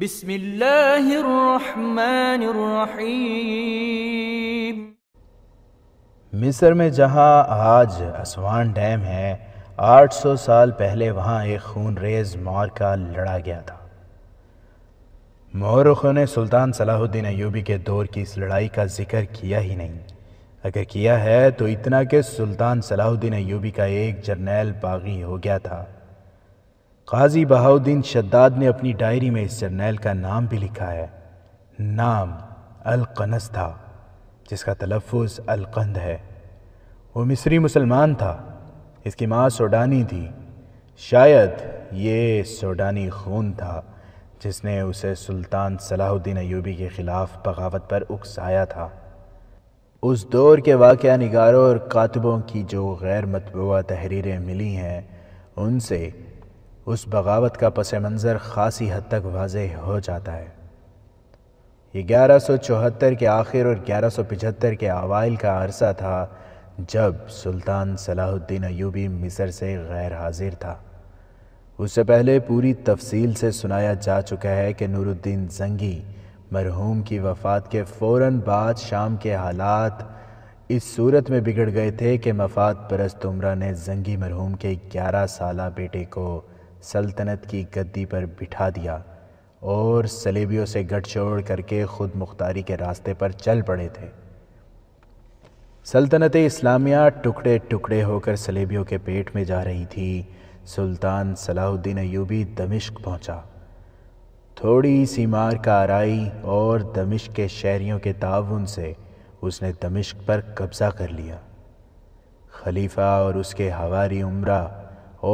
बिस्मिल्लाहिर्रहमानिर्रहीम मिस्र में जहां आज असवान डैम है आठ सौ साल पहले वहाँ एक खून रेज का लड़ा गया था मौरखों ने सुल्तान सलाहुद्दीन अयूबी के दौर की इस लड़ाई का जिक्र किया ही नहीं अगर किया है तो इतना कि सुल्तान सलाहुद्दीन अयूबी का एक जर्नैल बागी हो गया था काजी बहाउद्दीन शद्दाद ने अपनी डायरी में इस जर्नैल का नाम भी लिखा है नाम अलकनस था जिसका तलफ़ अलकंद है वो मिस्री मुसलमान था इसकी माँ सोडानी थी शायद ये सोडानी खून था जिसने उसे सुल्तान सलाहुद्दीन अयूबी के ख़िलाफ़ बगावत पर उकसाया था उस दौर के वाक़ निगारों और कातबों की जो गैर मतबू तहरीरें मिली हैं उनसे उस बगावत का पस मंज़र ख़ासी हद तक वाज हो जाता है ये ग्यारह सौ चौहत्तर के आखिर और ग्यारह सौ पिचहत्तर के अवाइल का अरसा था जब सुल्तान सलाहुद्दीन अयूबी मिसर से गैर हाजिर था उससे पहले पूरी तफसील से सुनाया जा चुका है कि नूरुद्दीन जंगी मरहूम की वफ़ात के फ़ौर बाद शाम के हालात इस सूरत में बिगड़ गए थे कि मफाद परस्त उम्रा ने जंगी मरहूम के ग्यारह साल बेटे को सल्तनत की गद्दी पर बिठा दिया और सलेबियों से गठजोड़ करके ख़ुद मुख्तारी के रास्ते पर चल पड़े थे सल्तनत इस्लामिया टुकड़े टुकड़े होकर सलेबियों के पेट में जा रही थी सुल्तान सलाहुद्दीन अयूबी दमिश्क पहुंचा। थोड़ी सी मार का आरई और दमिश्क के शहरीों के ताउन से उसने दमिश्क पर कब्ज़ा कर लिया खलीफा और उसके हवारी उम्र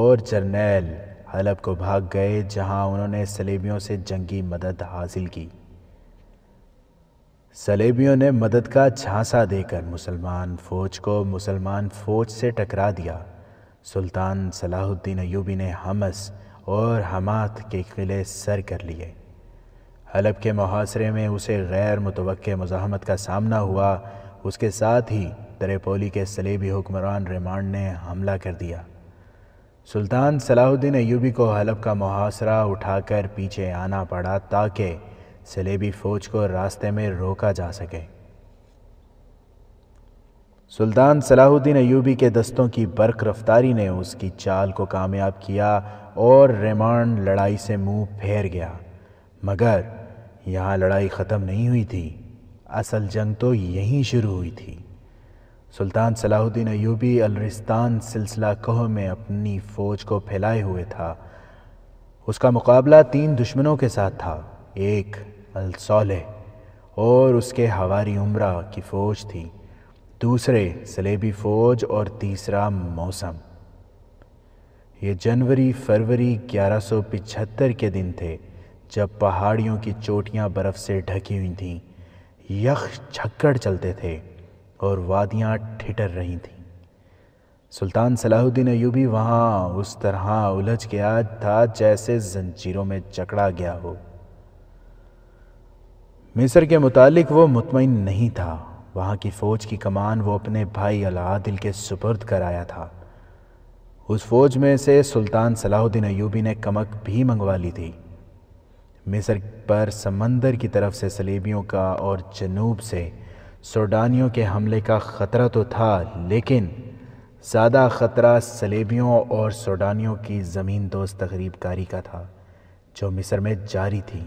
और जर्नैल हलब को भाग गए जहां उन्होंने सलेबियों से जंगी मदद हासिल की सलेबियों ने मदद का झांसा देकर मुसलमान फ़ौज को मुसलमान फ़ौज से टकरा दिया सुल्तान सलाहुद्दीन अयूबी ने हमस और हमात के किले सर कर लिए हलब के मुहासरे में उसे गैर मुतवक़ मज़ाहमत का सामना हुआ उसके साथ ही तरेपोली के सलेबी हुक्मरान रिमांड ने हमला कर दिया सुल्तान सलाहुद्दीन अयूबी को हलब का मुहासरा उठाकर पीछे आना पड़ा ताकि सलेबी फ़ौज को रास्ते में रोका जा सके सुल्तान सलाहुद्दीन अयूबी के दस्तों की बर्क रफ्तारी ने उसकी चाल को कामयाब किया और रेमांड लड़ाई से मुंह फेर गया मगर यहाँ लड़ाई ख़त्म नहीं हुई थी असल जंग तो यहीं शुरू हुई थी सुल्तान सलाहुद्दीन अयूबी अलरिस्तान सिलसिला कह में अपनी फ़ौज को फैलाए हुए था उसका मुकाबला तीन दुश्मनों के साथ था एक अलसौले और उसके हवारी उम्र की फ़ौज थी दूसरे सलेबी फ़ौज और तीसरा मौसम ये जनवरी फरवरी 1175 के दिन थे जब पहाड़ियों की चोटियां बर्फ़ से ढकी हुई थीं यख छक्कड़ चलते थे और वादियाँ ठिठर रही थीं सुल्तान सलाहुद्दीन अयूबी वहाँ उस तरह उलझ गया था जैसे जंजीरों में जकड़ा गया हो मिस्र के मुतालिक वो मुतमिन नहीं था वहाँ की फ़ौज की कमान वो अपने भाई अलादिल के सुपर्द कराया था उस फौज में से सुल्तान सलाहुद्दीन अयूबी ने कमक भी मंगवा ली थी मिस्र पर समंदर की तरफ से सलेबियों का और जनूब से सोडानियों के हमले का ख़तरा तो था लेकिन ज़्यादा ख़तरा सलेबियों और सोडानियों की ज़मीन दोस्त तकरीब कारी का था जो मिस्र में जारी थी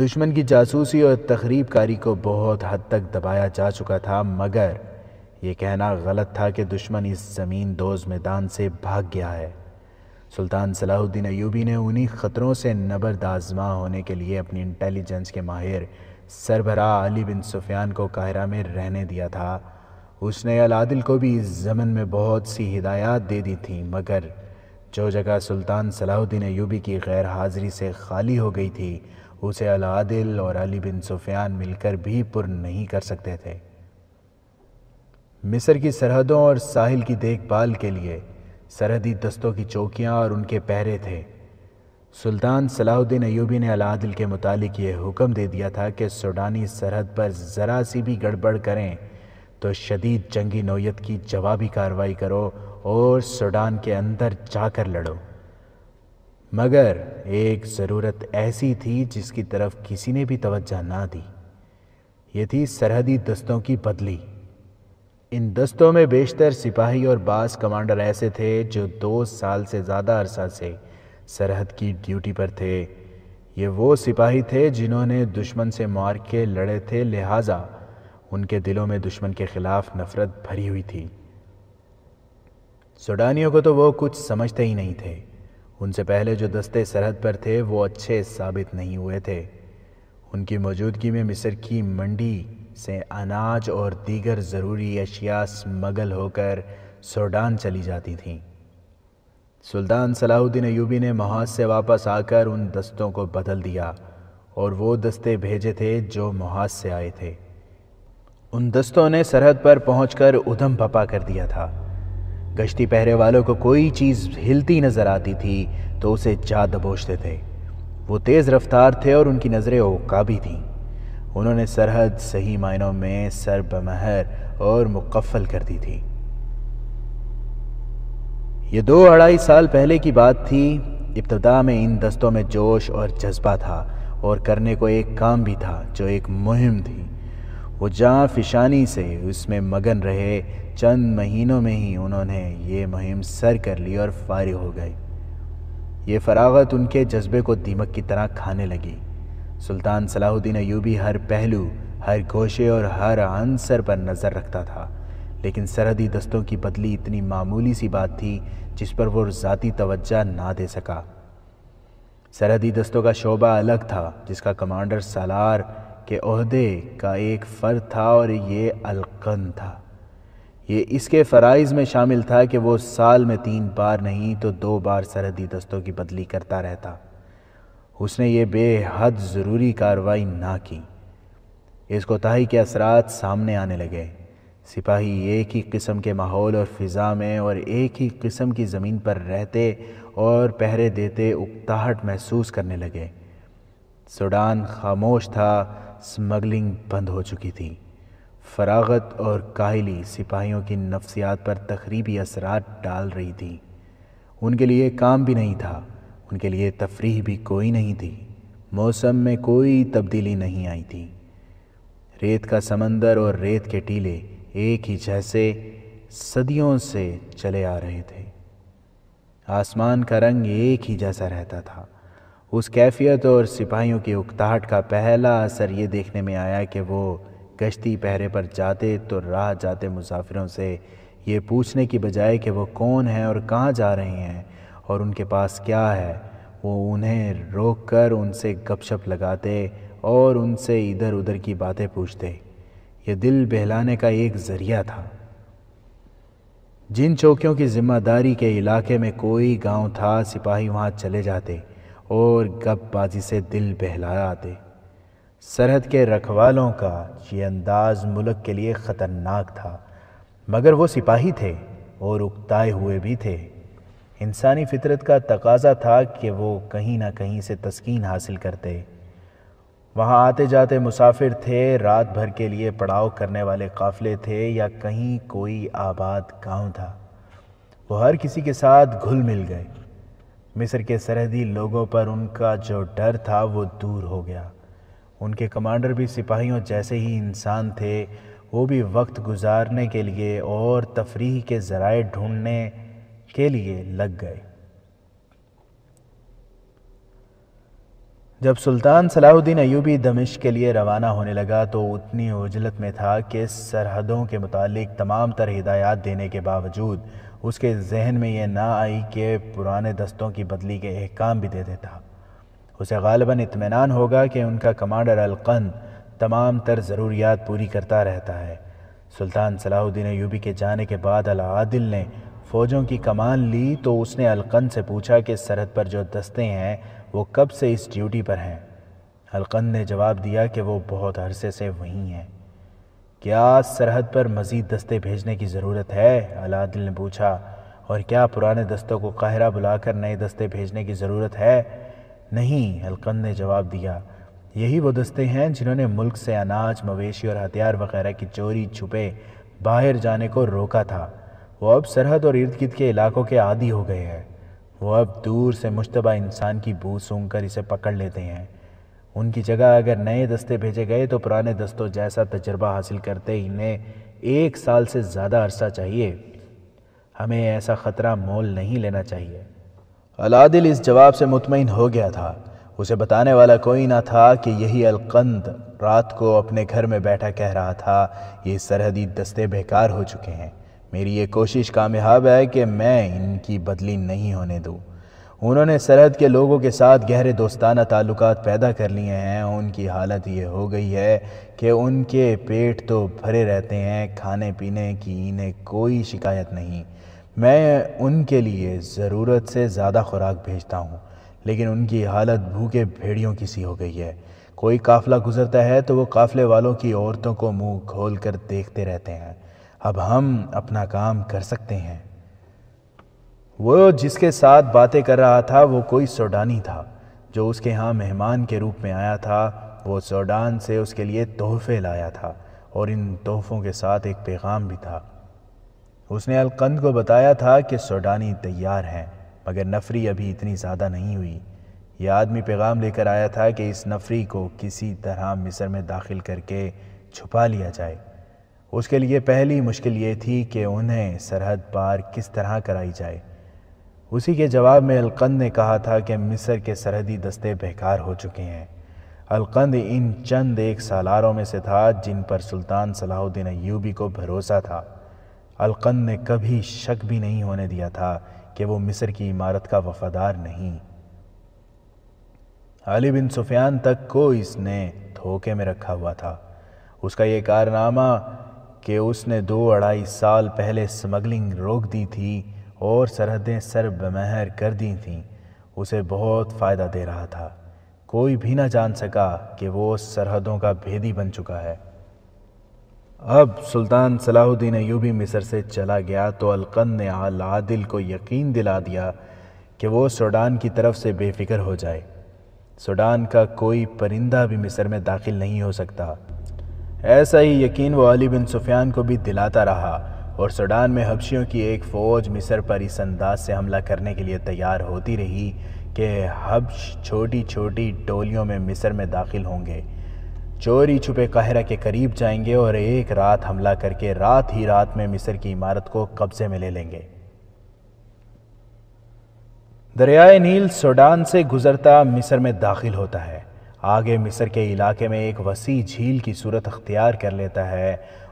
दुश्मन की जासूसी और तकरीब कारी को बहुत हद तक दबाया जा चुका था मगर ये कहना गलत था कि दुश्मन इस ज़मीन दोज मैदान से भाग गया है सुल्तान सलाहुद्दीन अयूबी ने उन्हीं ख़तरों से नबरदाजमा होने के लिए अपनी इंटेलिजेंस के माहिर सरबरा अली बिन सुफियान को कायरा में रहने दिया था उसने अलादिल को भी इस ज़मन में बहुत सी हिदायत दे दी थी मगर जो जगह सुल्तान सलाहुद्दीन यूबी की गैर हाज़िरी से खाली हो गई थी उसे अलादिल और अली बिन सुफियान मिलकर भी पुर नहीं कर सकते थे मिस्र की सरहदों और साहिल की देखभाल के लिए सरहदी दस्तों की चौकियां और उनके पहरे थे सुल्तान सलाहुद्दीन अयूबी ने अलादिल के मुतालिक ये हुक्म दे दिया था कि सूडानी सरहद पर ज़रा सी भी गड़बड़ करें तो शदीद जंगी नोयत की जवाबी कार्रवाई करो और सूडान के अंदर जाकर लड़ो मगर एक ज़रूरत ऐसी थी जिसकी तरफ किसी ने भी तवज्जा ना दी ये थी सरहदी दस्तों की बदली इन दस्तों में बेशतर सिपाही और बास कमांडर ऐसे थे जो दो साल से ज़्यादा अरसा से सरहद की ड्यूटी पर थे ये वो सिपाही थे जिन्होंने दुश्मन से मार के लड़े थे लिहाजा उनके दिलों में दुश्मन के ख़िलाफ़ नफ़रत भरी हुई थी सुडानियों को तो वो कुछ समझते ही नहीं थे उनसे पहले जो दस्ते सरहद पर थे वो अच्छे साबित नहीं हुए थे उनकी मौजूदगी में मिस्र की मंडी से अनाज और दीगर ज़रूरी अशिया स्मगल होकर सोडान चली जाती थीं सुल्तान सलाहुद्दीन यूबी ने महाज से वापस आकर उन दस्तों को बदल दिया और वो दस्ते भेजे थे जो महाज से आए थे उन दस्तों ने सरहद पर पहुंचकर उधम पपा कर दिया था गश्ती पहरे वालों को कोई चीज़ हिलती नज़र आती थी तो उसे जा दबोचते थे वो तेज़ रफ्तार थे और उनकी नज़रें भी थीं उन्होंने सरहद सही मायनों में सरबमहर और मुकफ़ल कर दी थी ये दो अढ़ाई साल पहले की बात थी इब्तदा में इन दस्तों में जोश और जज्बा था और करने को एक काम भी था जो एक मुहिम थी वो जहाँ फिशानी से उसमें मगन रहे चंद महीनों में ही उन्होंने ये मुहिम सर कर ली और फारिग हो गए ये फरागत उनके जज्बे को दीमक की तरह खाने लगी सुल्तान सलाहुद्दीन अयूबी हर पहलू हर गोशे और हर आंसर पर नज़र रखता था लेकिन सरहदी दस्तों की बदली इतनी मामूली सी बात थी जिस पर वो ज़ाती तवज्जा ना दे सका सरहदी दस्तों का शोबा अलग था जिसका कमांडर सालार के अहदे का एक फ़र्द था और ये अलकन था ये इसके फ़राइज़ में शामिल था कि वो साल में तीन बार नहीं तो दो बार सरहदी दस्तों की बदली करता रहता उसने ये बेहद ज़रूरी कार्रवाई ना की इस कोताही के असरात सामने आने लगे सिपाही एक ही किस्म के माहौल और फ़िज़ा में और एक ही किस्म की ज़मीन पर रहते और पहरे देते उकताहट महसूस करने लगे सूडान खामोश था स्मगलिंग बंद हो चुकी थी फरागत और काहली सिपाहियों की नफ्सियात पर तकरीबी असरा डाल रही थी उनके लिए काम भी नहीं था उनके लिए तफरीह भी कोई नहीं थी मौसम में कोई तब्दीली नहीं आई थी रेत का समंदर और रेत के टीले एक ही जैसे सदियों से चले आ रहे थे आसमान का रंग एक ही जैसा रहता था उस कैफियत और सिपाहियों की उकताहट का पहला असर ये देखने में आया कि वो गश्ती पहरे पर जाते तो राह जाते मुसाफिरों से ये पूछने की बजाय कि वो कौन हैं और कहाँ जा रहे हैं और उनके पास क्या है वो उन्हें रोक कर उनसे गपशप लगाते और उनसे इधर उधर की बातें पूछते यह दिल बहलाने का एक ज़रिया था जिन चौकियों की जिम्मेदारी के इलाके में कोई गांव था सिपाही वहां चले जाते और गपबाजी से दिल बहलाया आते सरहद के रखवालों का ये अंदाज मुल्क के लिए ख़तरनाक था मगर वो सिपाही थे और उकताए हुए भी थे इंसानी फितरत का तकाजा था कि वो कहीं ना कहीं से तस्कीन हासिल करते वहाँ आते जाते मुसाफिर थे रात भर के लिए पड़ाव करने वाले काफ़िले थे या कहीं कोई आबाद गांव था वो हर किसी के साथ घुल मिल गए मिस्र के सरहदी लोगों पर उनका जो डर था वो दूर हो गया उनके कमांडर भी सिपाहियों जैसे ही इंसान थे वो भी वक्त गुजारने के लिए और तफरी के ज़राए ढूंढने के लिए लग गए जब सुल्तान सलाहुद्दीन अयूबी दमिश के लिए रवाना होने लगा तो उतनी उजलत में था कि सरहदों के मुतालिक तमाम तर हिदायत देने के बावजूद उसके जहन में यह ना आई कि पुराने दस्तों की बदली के अहकाम भी दे देता उसे गालबा इतमान होगा कि उनका कमांडर अलकंद तमाम तर ज़रूरियात पूरी करता रहता है सुल्तान सलाहुद्दीन अयूबी के जाने के बाद अलादिल ने फ़ौजों की कमान ली तो उसने अलकंद से पूछा कि सरहद पर जो दस्ते हैं वो कब से इस ड्यूटी पर हैं हलकंद ने जवाब दिया कि वो बहुत अरसे से वहीं हैं क्या सरहद पर मज़ीद दस्ते भेजने की ज़रूरत है अलादिल ने पूछा और क्या पुराने दस्तों को काहरा बुलाकर नए दस्ते भेजने की ज़रूरत है नहीं हलकंद ने जवाब दिया यही वो दस्ते हैं जिन्होंने मुल्क से अनाज मवेशी और हथियार वगैरह की चोरी छुपे बाहर जाने को रोका था वो अब सरहद और इर्द गिर्द के इलाकों के आदि हो गए हैं वो अब दूर से मुशतबा इंसान की बू सूंघ कर इसे पकड़ लेते हैं उनकी जगह अगर नए दस्ते भेजे गए तो पुराने दस्तों जैसा तजर्बा हासिल करते इन्हें एक साल से ज़्यादा अरसा चाहिए हमें ऐसा ख़तरा मोल नहीं लेना चाहिए अलादिल इस जवाब से मुतमिन हो गया था उसे बताने वाला कोई ना था कि यही अलकंद रात को अपने घर में बैठा कह रहा था ये सरहदी दस्ते बेकार हो चुके हैं मेरी ये कोशिश कामयाब है कि मैं इनकी बदली नहीं होने दूँ उन्होंने सरहद के लोगों के साथ गहरे दोस्ताना ताल्लुक पैदा कर लिए हैं उनकी हालत ये हो गई है कि उनके पेट तो भरे रहते हैं खाने पीने की इन्हें कोई शिकायत नहीं मैं उनके लिए ज़रूरत से ज़्यादा खुराक भेजता हूँ लेकिन उनकी हालत भूखे भेड़ियों की सी हो गई है कोई काफ़िला गुजरता है तो वो काफ़िले वालों की औरतों को मुंह खोल कर देखते रहते हैं अब हम अपना काम कर सकते हैं वो जिसके साथ बातें कर रहा था वो कोई सोडानी था जो उसके यहाँ मेहमान के रूप में आया था वो सोडान से उसके लिए तोहफे लाया था और इन तोहफ़ों के साथ एक पैगाम भी था उसने अलकंद को बताया था कि सोडानी तैयार हैं मगर नफरी अभी इतनी ज़्यादा नहीं हुई यह आदमी पैगाम लेकर आया था कि इस नफरी को किसी तरह मिस्र में दाखिल करके छुपा लिया जाए उसके लिए पहली मुश्किल ये थी कि उन्हें सरहद पार किस तरह कराई जाए उसी के जवाब में अलकंद ने कहा था कि मिस्र के सरहदी दस्ते बेकार हो चुके हैं अलकंद इन चंद एक सालारों में से था जिन पर सुल्तान सलाहुद्दीन अयूबी को भरोसा था अलकंद ने कभी शक भी नहीं होने दिया था कि वो मिस्र की इमारत का वफादार नहीं अली बिन सुफियान तक को इसने धोखे में रखा हुआ था उसका ये कारनामा कि उसने दो अढ़ाई साल पहले स्मगलिंग रोक दी थी और सरहदें सर बमहर कर दी थीं उसे बहुत फ़ायदा दे रहा था कोई भी ना जान सका कि वो सरहदों का भेदी बन चुका है अब सुल्तान सलाहुद्दीन अयूबी मिस्र से चला गया तो अलकन ने आल आदिल को यकीन दिला दिया कि वो सूडान की तरफ से बेफिक्र हो जाए सूडान का कोई परिंदा भी मिस्र में दाखिल नहीं हो सकता ऐसा ही यकीन वो अली बिन सुफियान को भी दिलाता रहा और सूडान में हबशियों की एक फ़ौज मिस्र पर इस अंदाज से हमला करने के लिए तैयार होती रही कि हब्श छोटी छोटी टोलियों में मिस्र में दाखिल होंगे चोरी छुपे कहरा के करीब जाएंगे और एक रात हमला करके रात ही रात में मिस्र की इमारत को कब्ज़े में ले लेंगे दरियाए नील सूडान से गुज़रता मिस्र में दाखिल होता है आगे मिस्र के इलाके में एक वसी झील की सूरत अख्तियार कर लेता है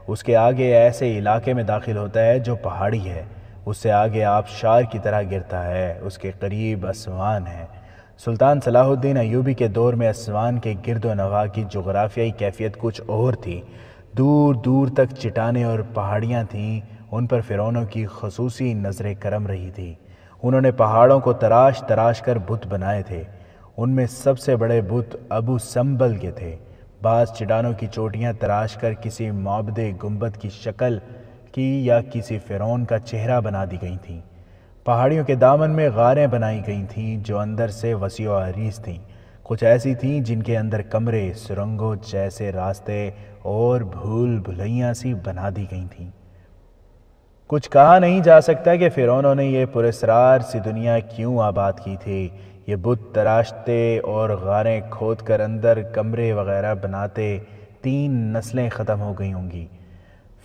उसके आगे ऐसे इलाके में दाखिल होता है जो पहाड़ी है उससे आगे आबशार की तरह गिरता है उसके करीब असवान है सुल्तान सलाहुद्दीन अयूबी के दौर में असवान के गिरद नवा की जोग्राफियाई कैफियत कुछ और थी दूर दूर तक चटाने और पहाड़ियाँ थीं उन पर फ़िरौनों की खसूसी नज़र करम रही थी उन्होंने पहाड़ों को तराश तराश कर बुत बनाए थे उनमें सबसे बड़े बुत अबू संबल के थे बाज चिडानों की चोटियां तराश कर किसी माबदे गुम्बद की शक्ल की या किसी फ़िरौन का चेहरा बना दी गई थीं पहाड़ियों के दामन में गारें बनाई गई थीं जो अंदर से वसी अरीस थीं कुछ ऐसी थीं जिनके अंदर कमरे सुरंगों जैसे रास्ते और भूल भुलैया सी बना दी गई थीं कुछ कहा नहीं जा सकता कि फ़िरौनों ने यह पुरस्ार सी दुनिया क्यों आबाद की थी ये बुत तराशते और गारें खोद कर अंदर कमरे वगैरह बनाते तीन नस्लें ख़त्म हो गई होंगी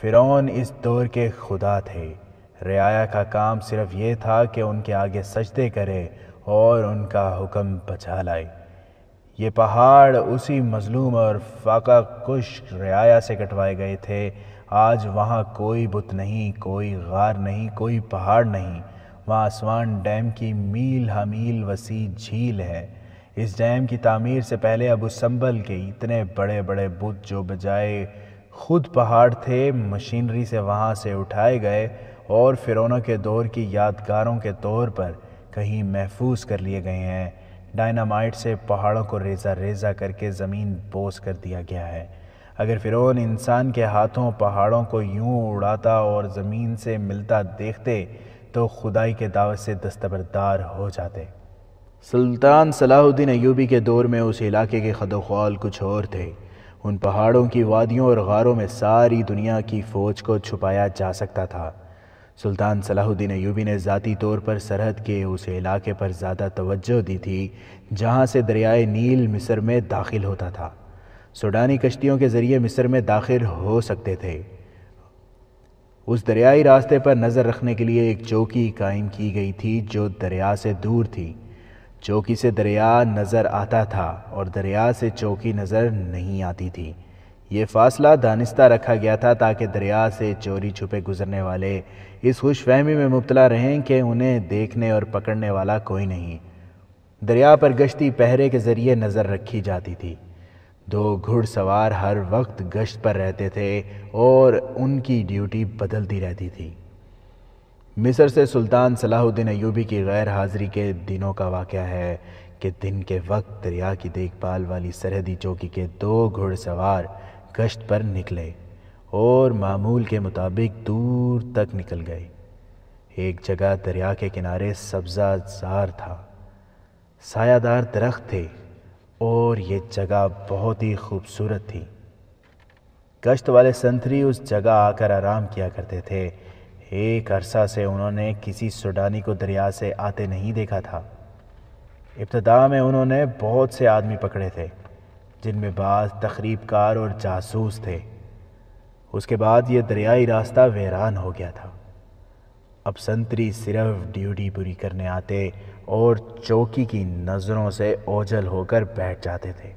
फ़िरौन इस दौर के खुदा थे रियाया का काम सिर्फ ये था कि उनके आगे सजदे करे और उनका हुक्म बचा लाए ये पहाड़ उसी मजलूम और फाका कुश रियाया से कटवाए गए थे आज वहाँ कोई बुत नहीं कोई गार नहीं कोई पहाड़ नहीं आसवान डैम की मील हमील वसी झील है इस डैम की तामीर से पहले अब संबल के इतने बड़े बड़े बुत जो बजाए खुद पहाड़ थे मशीनरी से वहाँ से उठाए गए और फिरौनों के दौर की यादगारों के तौर पर कहीं महफूज कर लिए गए हैं डायनामाइट से पहाड़ों को रेजा रेजा करके ज़मीन बोस कर दिया गया है अगर फ़िरौन इंसान के हाथों पहाड़ों को यूं उड़ाता और ज़मीन से मिलता देखते तो खुदाई के दावे से दस्तबरदार हो जाते सुल्तान सलाहुद्दीन अयूबी के दौर में उस इलाके के खदोखाल कुछ और थे उन पहाड़ों की वादियों और गारों में सारी दुनिया की फ़ौज को छुपाया जा सकता था सुल्तान सलाहुद्दीन अयूबी ने ज़ाती तौर पर सरहद के उस इलाके पर ज़्यादा तवज्जो दी थी जहाँ से दरियाए नील मिस्र में दाखिल होता था सूडानी कश्तियों के ज़रिए मिस्र में दाखिल हो सकते थे उस दरियाई रास्ते पर नज़र रखने के लिए एक चौकी कायम की गई थी जो दरिया से दूर थी चौकी से दरिया नज़र आता था और दरिया से चौकी नज़र नहीं आती थी ये फासला दानिस्ता रखा गया था ताकि दरिया से चोरी छुपे गुजरने वाले इस खुश फहमी में मुबतला रहें कि उन्हें देखने और पकड़ने वाला कोई नहीं दरिया पर गश्ती पहरे के ज़रिए नज़र रखी जाती थी दो घुड़सवार हर वक्त गश्त पर रहते थे और उनकी ड्यूटी बदलती रहती थी मिस्र से सुल्तान सलाहुद्दीन अयूबी की गैर हाज़िरी के दिनों का वाक़ है कि दिन के वक्त दरिया की देखभाल वाली सरहदी चौकी के दो घुड़सवार गश्त पर निकले और मामूल के मुताबिक दूर तक निकल गए एक जगह दरिया के किनारे सब्जा जार था सायादार दरख्त थे और ये जगह बहुत ही खूबसूरत थी गश्त वाले संतरी उस जगह आकर आराम किया करते थे एक अरसा से उन्होंने किसी सुडानी को दरिया से आते नहीं देखा था इब्तदा में उन्होंने बहुत से आदमी पकड़े थे जिनमें बाज तकरीबकार और जासूस थे उसके बाद ये दरियाई रास्ता वेरान हो गया था अब संतरी सिर्फ ड्यूटी पूरी करने आते और चौकी की नज़रों से ओझल होकर बैठ जाते थे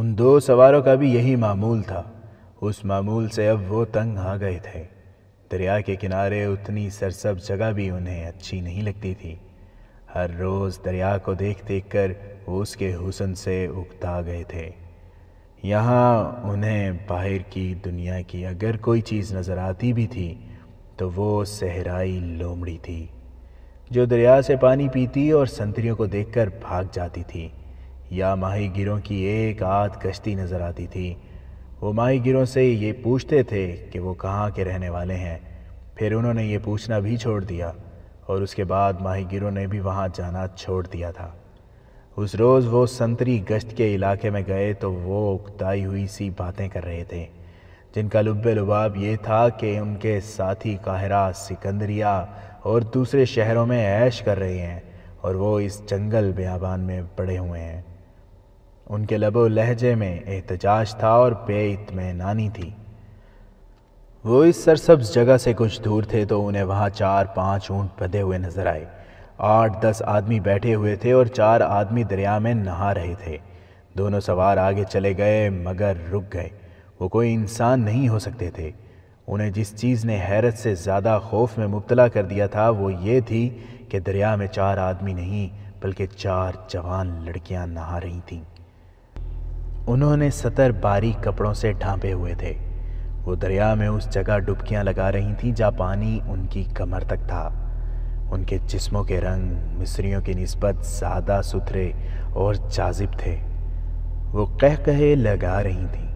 उन दो सवारों का भी यही मामूल था उस मामूल से अब वो तंग आ गए थे दरिया के किनारे उतनी सरसब जगह भी उन्हें अच्छी नहीं लगती थी हर रोज़ दरिया को देख देख कर वो उसके हुसन से उगता गए थे यहाँ उन्हें बाहर की दुनिया की अगर कोई चीज़ नज़र आती भी थी तो वो सहराई लोमड़ी थी जो दरिया से पानी पीती और संतरियों को देखकर भाग जाती थी या माही गिरों की एक आध कश्ती नज़र आती थी वो माही गिरों से ये पूछते थे कि वो कहाँ के रहने वाले हैं फिर उन्होंने ये पूछना भी छोड़ दिया और उसके बाद माही गिरों ने भी वहाँ जाना छोड़ दिया था उस रोज़ वो संतरी गश्त के इलाके में गए तो वो उगताई हुई सी बातें कर रहे थे जिनका लुब लुबाब ये था कि उनके साथी काहरा सिकंदरिया और दूसरे शहरों में ऐश कर रहे हैं और वो इस जंगल बियाबान में पड़े हुए हैं उनके लबो लहजे में एहतजाज था और इतमानी थी वो इस सरसब्ज जगह से कुछ दूर थे तो उन्हें वहाँ चार पांच ऊंट बधे हुए नजर आए आठ दस आदमी बैठे हुए थे और चार आदमी दरिया में नहा रहे थे दोनों सवार आगे चले गए मगर रुक गए वो कोई इंसान नहीं हो सकते थे उन्हें जिस चीज़ ने हैरत से ज़्यादा खौफ में मुबतला कर दिया था वो ये थी कि दरिया में चार आदमी नहीं बल्कि चार जवान लड़कियां नहा रही थीं उन्होंने सतर बारीक कपड़ों से ढांपे हुए थे वो दरिया में उस जगह डुबकियां लगा रही थीं जहाँ पानी उनकी कमर तक था उनके जिस्मों के रंग मिस्रियों की नस्बत ज़्यादा सुथरे और जाजिब थे वो कह कहे लगा रही थीं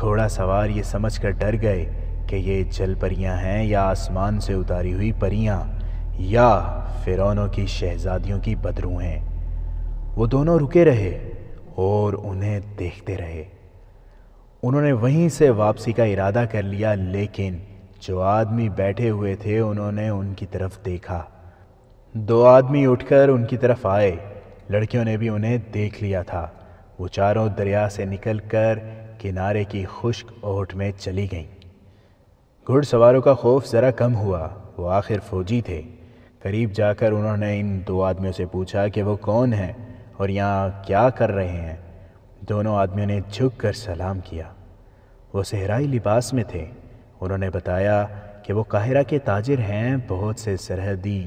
घोड़ा सवार ये समझ कर डर गए कि ये जल परियाँ हैं या आसमान से उतारी हुई परियाँ या फिरौनों की शहजादियों की बदरू हैं वो दोनों रुके रहे और उन्हें देखते रहे उन्होंने वहीं से वापसी का इरादा कर लिया लेकिन जो आदमी बैठे हुए थे उन्होंने उनकी तरफ देखा दो आदमी उठकर उनकी तरफ आए लड़कियों ने भी उन्हें देख लिया था वो चारों दरिया से निकलकर किनारे की खुश्क ओट में चली गईं घुड़सवारों का खौफ ज़रा कम हुआ वो आखिर फ़ौजी थे करीब जाकर उन्होंने इन दो आदमियों से पूछा कि वो कौन हैं और यहाँ क्या कर रहे हैं दोनों आदमियों ने झुक कर सलाम किया वो सहराई लिबास में थे उन्होंने बताया कि वो काहिरा के ताजिर हैं बहुत से सरहदी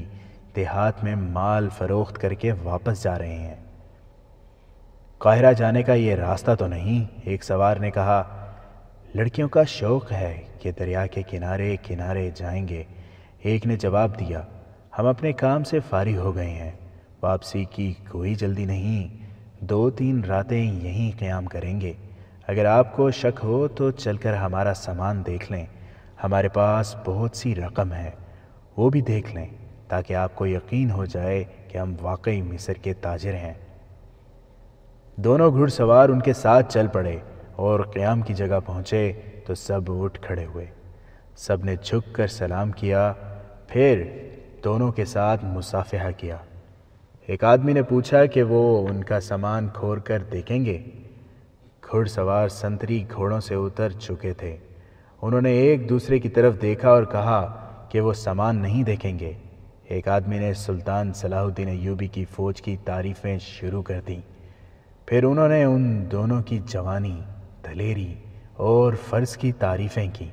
देहात में माल फरोख्त करके वापस जा रहे हैं काहिरा जाने का ये रास्ता तो नहीं एक सवार ने कहा लड़कियों का शौक़ है कि दरिया के किनारे किनारे जाएंगे एक ने जवाब दिया हम अपने काम से फारी हो गए हैं वापसी की कोई जल्दी नहीं दो तीन रातें यहीं क़्याम करेंगे अगर आपको शक हो तो चलकर हमारा सामान देख लें हमारे पास बहुत सी रकम है वो भी देख लें ताकि आपको यकीन हो जाए कि हम वाकई मिस्र के ताजर हैं दोनों घुड़सवार उनके साथ चल पड़े और क़्याम की जगह पहुँचे तो सब उठ खड़े हुए सब ने झुक कर सलाम किया फिर दोनों के साथ मुसाफहा किया एक आदमी ने पूछा कि वो उनका सामान खोर कर देखेंगे घुड़सवार संतरी घोड़ों से उतर चुके थे उन्होंने एक दूसरे की तरफ देखा और कहा कि वो सामान नहीं देखेंगे एक आदमी ने सुल्तान सलाहुद्दीन यूबी की फ़ौज की तारीफ़ें शुरू कर दीं फिर उन्होंने उन दोनों की जवानी दलेरी और फ़र्ज़ की तारीफ़ें की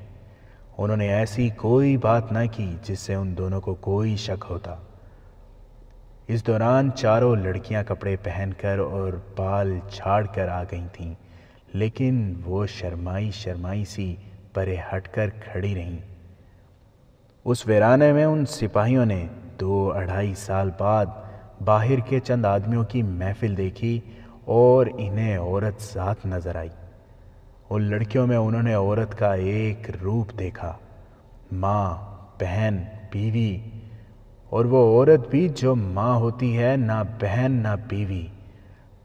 उन्होंने ऐसी कोई बात ना की जिससे उन दोनों को कोई शक होता इस दौरान चारों लड़कियां कपड़े पहनकर और बाल झाड़ कर आ गई थीं लेकिन वो शर्माई शर्माई सी परे हटकर खड़ी रहीं उस वीराने में उन सिपाहियों ने दो अढ़ाई साल बाद बाहर के चंद आदमियों की महफिल देखी और इन्हें औरत साथ नजर आई उन लड़कियों में उन्होंने औरत का एक रूप देखा माँ बहन बीवी और वो औरत भी जो माँ होती है ना बहन ना बीवी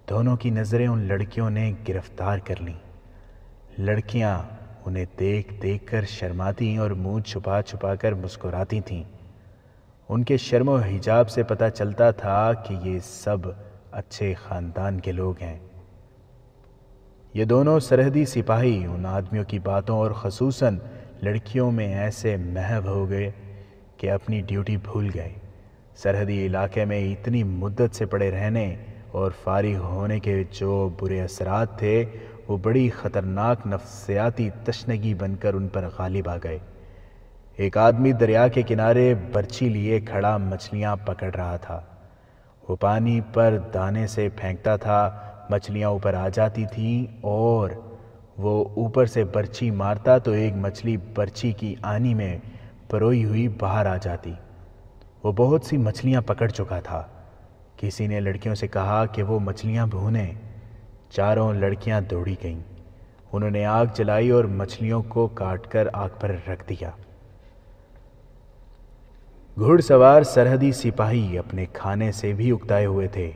दोनों की नज़रें उन लड़कियों ने गिरफ्तार कर ली लड़कियाँ उन्हें देख देख कर शर्माती और मुंह छुपा छुपा कर मुस्कुराती थीं उनके शर्म हिजाब से पता चलता था कि ये सब अच्छे ख़ानदान के लोग हैं ये दोनों सरहदी सिपाही उन आदमियों की बातों और खसूस लड़कियों में ऐसे महव हो गए कि अपनी ड्यूटी भूल गए सरहदी इलाके में इतनी मुद्दत से पड़े रहने और फारिग होने के जो बुरे असरात थे वो बड़ी ख़तरनाक नफसियाती तशनगी बनकर उन पर गालिब आ गए एक आदमी दरिया के किनारे बर्ची लिए खड़ा मछलियाँ पकड़ रहा था वो पानी पर दाने से फेंकता था मछलियाँ ऊपर आ जाती थीं और वो ऊपर से बर्छी मारता तो एक मछली बर्छी की आनी में परोई हुई बाहर आ जाती वो बहुत सी मछलियाँ पकड़ चुका था किसी ने लड़कियों से कहा कि वो मछलियाँ भूने चारों लड़कियाँ दौड़ी गईं उन्होंने आग जलाई और मछलियों को काटकर आग पर रख दिया घुड़सवार सरहदी सिपाही अपने खाने से भी उकताए हुए थे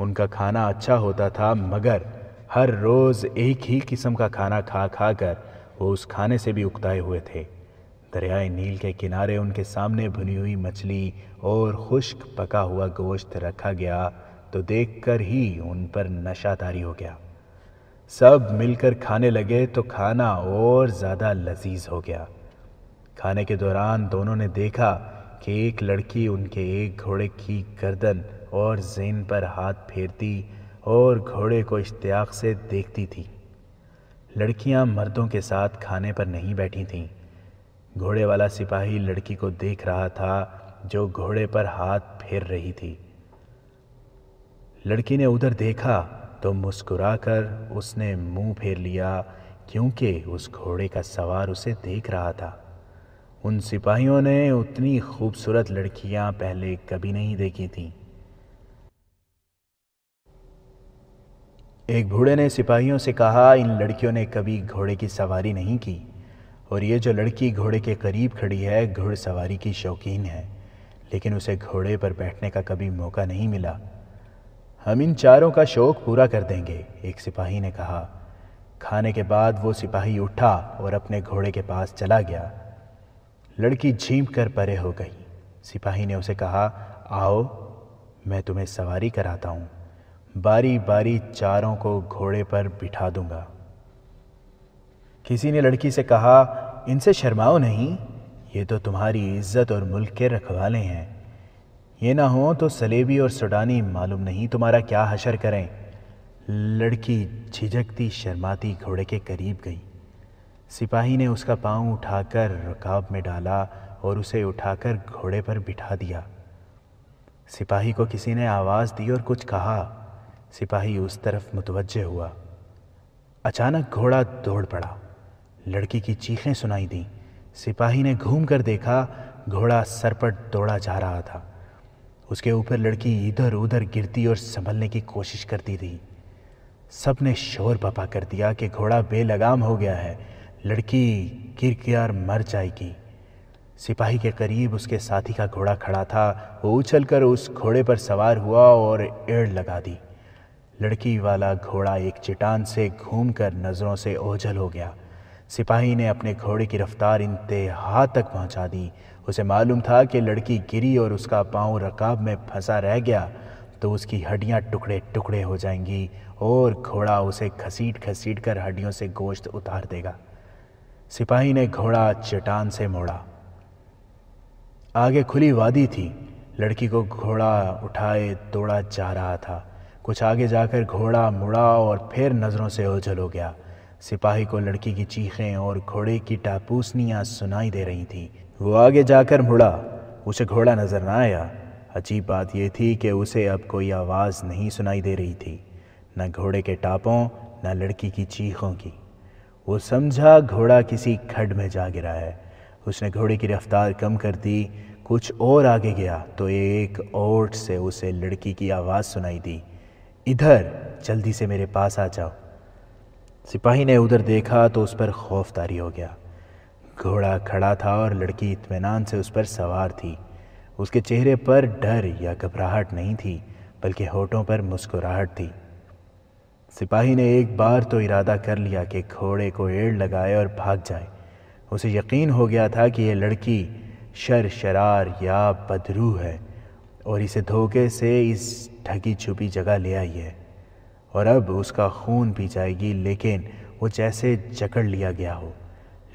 उनका खाना अच्छा होता था मगर हर रोज़ एक ही किस्म का खाना खा खा कर वो उस खाने से भी उकताए हुए थे दरियाए नील के किनारे उनके सामने भुनी हुई मछली और खुश्क पका हुआ गोश्त रखा गया तो देखकर ही उन पर नशा तारी हो गया सब मिलकर खाने लगे तो खाना और ज़्यादा लजीज हो गया खाने के दौरान दोनों ने देखा कि एक लड़की उनके एक घोड़े की गर्दन और जेन पर हाथ फेरती और घोड़े को इश्तियाक से देखती थी लड़कियां मर्दों के साथ खाने पर नहीं बैठी थीं घोड़े वाला सिपाही लड़की को देख रहा था जो घोड़े पर हाथ फेर रही थी लड़की ने उधर देखा तो मुस्कुराकर उसने मुंह फेर लिया क्योंकि उस घोड़े का सवार उसे देख रहा था उन सिपाहियों ने उतनी खूबसूरत लड़कियां पहले कभी नहीं देखी थीं। एक बूढ़े ने सिपाहियों से कहा इन लड़कियों ने कभी घोड़े की सवारी नहीं की और ये जो लड़की घोड़े के करीब खड़ी है घुड़सवारी की शौकीन है लेकिन उसे घोड़े पर बैठने का कभी मौका नहीं मिला हम इन चारों का शौक पूरा कर देंगे एक सिपाही ने कहा खाने के बाद वो सिपाही उठा और अपने घोड़े के पास चला गया लड़की झीम कर परे हो गई सिपाही ने उसे कहा आओ मैं तुम्हें सवारी कराता हूँ बारी बारी चारों को घोड़े पर बिठा दूंगा किसी ने लड़की से कहा इनसे शर्माओ नहीं ये तो तुम्हारी इज्जत और मुल्क के रखवाले हैं ये ना हो तो सलेबी और सुडानी मालूम नहीं तुम्हारा क्या हशर करें लड़की झिझकती शर्माती घोड़े के करीब गई सिपाही ने उसका पांव उठाकर रकाब में डाला और उसे उठाकर घोड़े पर बिठा दिया सिपाही को किसी ने आवाज़ दी और कुछ कहा सिपाही उस तरफ मुतवजह हुआ अचानक घोड़ा दौड़ पड़ा लड़की की चीखें सुनाई दी सिपाही ने घूम कर देखा घोड़ा सरपट दौड़ा जा रहा था उसके ऊपर लड़की इधर उधर गिरती और संभलने की कोशिश करती थी सब ने शोर पपा कर दिया कि घोड़ा बेलगाम हो गया है लड़की गिर के और मर जाएगी सिपाही के करीब उसके साथी का घोड़ा खड़ा था वो उछलकर उस घोड़े पर सवार हुआ और एड़ लगा दी लड़की वाला घोड़ा एक चिटान से घूमकर नज़रों से ओझल हो गया सिपाही ने अपने घोड़े की रफ्तार इंतहा तक पहुंचा दी उसे मालूम था कि लड़की गिरी और उसका पांव रकाब में फंसा रह गया तो उसकी हड्डियां टुकड़े टुकड़े हो जाएंगी और घोड़ा उसे घसीट घसीट कर हड्डियों से गोश्त उतार देगा सिपाही ने घोड़ा चट्टान से मोड़ा आगे खुली वादी थी लड़की को घोड़ा उठाए तोड़ा जा रहा था कुछ आगे जाकर घोड़ा मुड़ा और फिर नज़रों से ओझल हो गया सिपाही को लड़की की चीखें और घोड़े की टापूसनियाँ सुनाई दे रही थीं वो आगे जाकर मुड़ा उसे घोड़ा नज़र ना आया अजीब बात यह थी कि उसे अब कोई आवाज़ नहीं सुनाई दे रही थी न घोड़े के टापों न लड़की की चीखों की वो समझा घोड़ा किसी खड में जा गिरा है उसने घोड़े की रफ्तार कम कर दी कुछ और आगे गया तो एक ओट से उसे लड़की की आवाज़ सुनाई दी इधर जल्दी से मेरे पास आ जाओ सिपाही ने उधर देखा तो उस पर खौफदारी हो गया घोड़ा खड़ा था और लड़की इतमान से उस पर सवार थी उसके चेहरे पर डर या घबराहट नहीं थी बल्कि होठों पर मुस्कुराहट थी सिपाही ने एक बार तो इरादा कर लिया कि घोड़े को एड़ लगाए और भाग जाए उसे यकीन हो गया था कि यह लड़की शर शरार या बदरू है और इसे धोखे से इस ढकी छुपी जगह ले आई है और अब उसका खून पी जाएगी लेकिन वो जैसे जकड़ लिया गया हो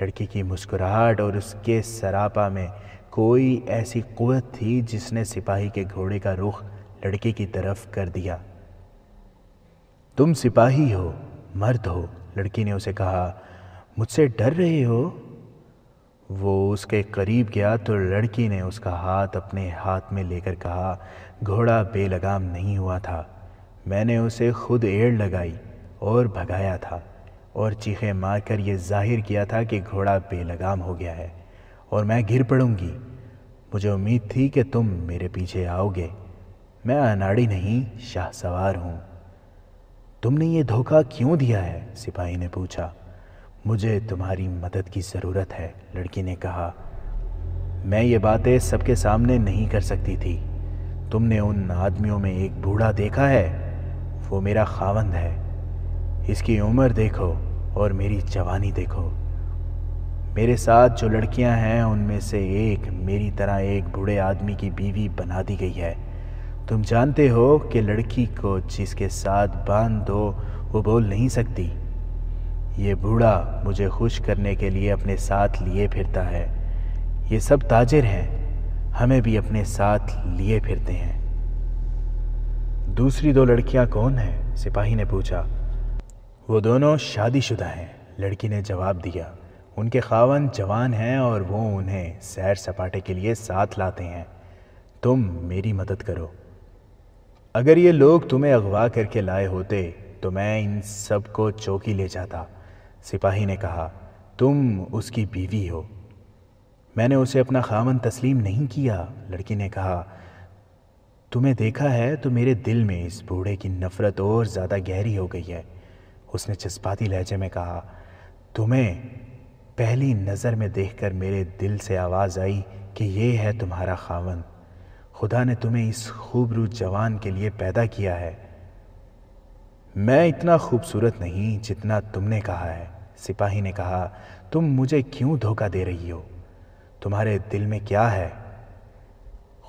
लड़की की मुस्कुराहट और उसके सरापा में कोई ऐसी कुत थी जिसने सिपाही के घोड़े का रुख लड़के की तरफ कर दिया तुम सिपाही हो मर्द हो लड़की ने उसे कहा मुझसे डर रहे हो वो उसके करीब गया तो लड़की ने उसका हाथ अपने हाथ में लेकर कहा घोड़ा बेलगाम नहीं हुआ था मैंने उसे खुद एड़ लगाई और भगाया था और मार मारकर ये जाहिर किया था कि घोड़ा बेलगाम हो गया है और मैं गिर पड़ूंगी मुझे उम्मीद थी कि तुम मेरे पीछे आओगे मैं अनाड़ी नहीं शाह सवार हूँ तुमने ये धोखा क्यों दिया है सिपाही ने पूछा मुझे तुम्हारी मदद की ज़रूरत है लड़की ने कहा मैं ये बातें सबके सामने नहीं कर सकती थी तुमने उन आदमियों में एक बूढ़ा देखा है वो मेरा खावंद है इसकी उम्र देखो और मेरी जवानी देखो मेरे साथ जो लड़कियां हैं उनमें से एक मेरी तरह एक बूढ़े आदमी की बीवी बना दी गई है तुम जानते हो कि लड़की को जिसके साथ बांध दो वो बोल नहीं सकती ये बूढ़ा मुझे खुश करने के लिए अपने साथ लिए फिरता है ये सब ताजिर हैं हमें भी अपने साथ लिए फिरते हैं दूसरी दो लड़कियां कौन हैं सिपाही ने पूछा वो दोनों शादीशुदा हैं लड़की ने जवाब दिया उनके खावन जवान हैं और वो उन्हें सैर सपाटे के लिए साथ लाते हैं तुम मेरी मदद करो अगर ये लोग तुम्हें अगवा करके लाए होते तो मैं इन सब को चौकी ले जाता सिपाही ने कहा तुम उसकी बीवी हो मैंने उसे अपना खामन तस्लीम नहीं किया लड़की ने कहा तुम्हें देखा है तो मेरे दिल में इस बूढ़े की नफ़रत और ज़्यादा गहरी हो गई है उसने जज्बाती लहजे में कहा तुम्हें पहली नज़र में देखकर मेरे दिल से आवाज़ आई कि ये है तुम्हारा खावन खुदा ने तुम्हें इस खूबरू जवान के लिए पैदा किया है मैं इतना खूबसूरत नहीं जितना तुमने कहा है सिपाही ने कहा तुम मुझे क्यों धोखा दे रही हो तुम्हारे दिल में क्या है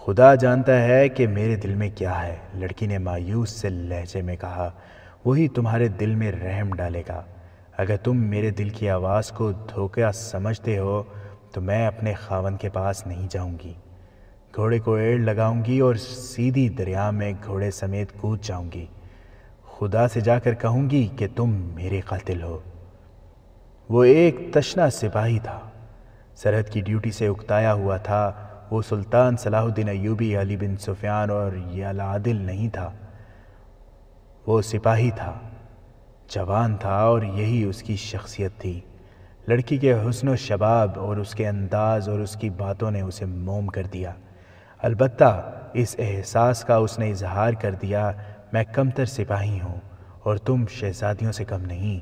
खुदा जानता है कि मेरे दिल में क्या है लड़की ने मायूस से लहजे में कहा वही तुम्हारे दिल में रहम डालेगा अगर तुम मेरे दिल की आवाज़ को धोखा समझते हो तो मैं अपने खावन के पास नहीं जाऊंगी घोड़े को एड़ लगाऊंगी और सीधी दरिया में घोड़े समेत कूद जाऊंगी खुदा से जाकर कहूंगी कि तुम मेरे कातिल हो वो एक तशना सिपाही था सरहद की ड्यूटी से उकताया हुआ था वो सुल्तान सलाहुद्दीन अयूबी अली बिन सुफियान और यालादिल नहीं था वो सिपाही था जवान था और यही उसकी शख्सियत थी लड़की के हसन व शबाब और उसके अंदाज और उसकी बातों ने उसे मोम कर दिया अलबत् इस एहसास का उसने इजहार कर दिया मैं कमतर सिपाही हूँ और तुम शहजादियों से कम नहीं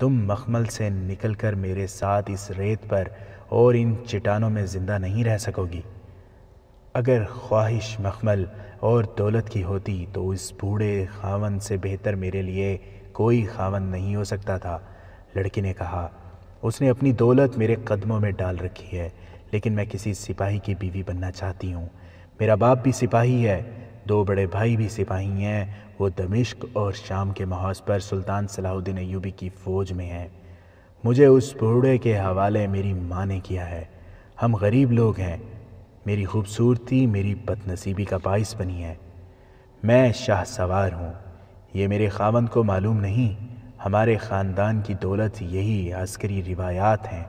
तुम मखमल से निकलकर मेरे साथ इस रेत पर और इन चट्टानों में ज़िंदा नहीं रह सकोगी अगर ख्वाहिश मखमल और दौलत की होती तो इस बूढ़े खावन से बेहतर मेरे लिए कोई खावन नहीं हो सकता था लड़की ने कहा उसने अपनी दौलत मेरे कदमों में डाल रखी है लेकिन मैं किसी सिपाही की बीवी बनना चाहती हूँ मेरा बाप भी सिपाही है दो बड़े भाई भी सिपाही हैं वो दमिश्क और शाम के महाज पर सुल्तान सलाहुद्दीन अयूबी की फ़ौज में हैं मुझे उस बूढ़े के हवाले मेरी माँ ने किया है हम गरीब लोग हैं मेरी खूबसूरती मेरी बदनसीबी का बायस बनी है मैं शाह सवार हूँ ये मेरे खावन को मालूम नहीं हमारे ख़ानदान की दौलत यही अस्करी रिवायात हैं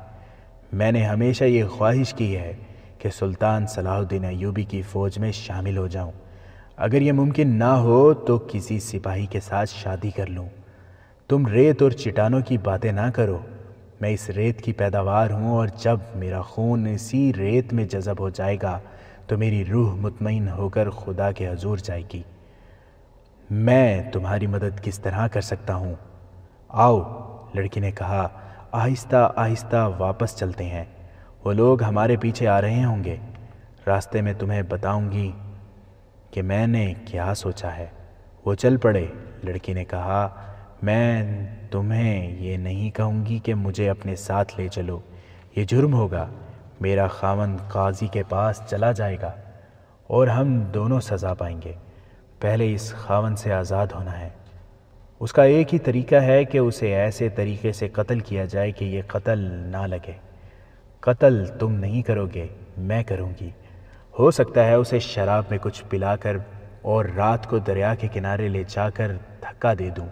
मैंने हमेशा ये ख्वाहिश की है कि सुल्तान सलाहुद्दीन अयूबी की फ़ौज में शामिल हो जाऊं। अगर ये मुमकिन ना हो तो किसी सिपाही के साथ शादी कर लूं। तुम रेत और चिटानों की बातें ना करो मैं इस रेत की पैदावार हूँ और जब मेरा खून इसी रेत में जज़ब हो जाएगा तो मेरी रूह मुतमिन होकर खुदा के हजूर जाएगी मैं तुम्हारी मदद किस तरह कर सकता हूँ आओ लड़की ने कहा आहिस्ता आहिस्ता वापस चलते हैं वो लोग हमारे पीछे आ रहे होंगे रास्ते में तुम्हें बताऊंगी कि मैंने क्या सोचा है वो चल पड़े लड़की ने कहा मैं तुम्हें ये नहीं कहूँगी कि मुझे अपने साथ ले चलो ये जुर्म होगा मेरा खावन काजी के पास चला जाएगा और हम दोनों सज़ा पाएंगे पहले इस खावन से आज़ाद होना है उसका एक ही तरीका है कि उसे ऐसे तरीके से कत्ल किया जाए कि ये कत्ल ना लगे कत्ल तुम नहीं करोगे मैं करूँगी हो सकता है उसे शराब में कुछ पिलाकर और रात को दरिया के किनारे ले जाकर धक्का दे दूं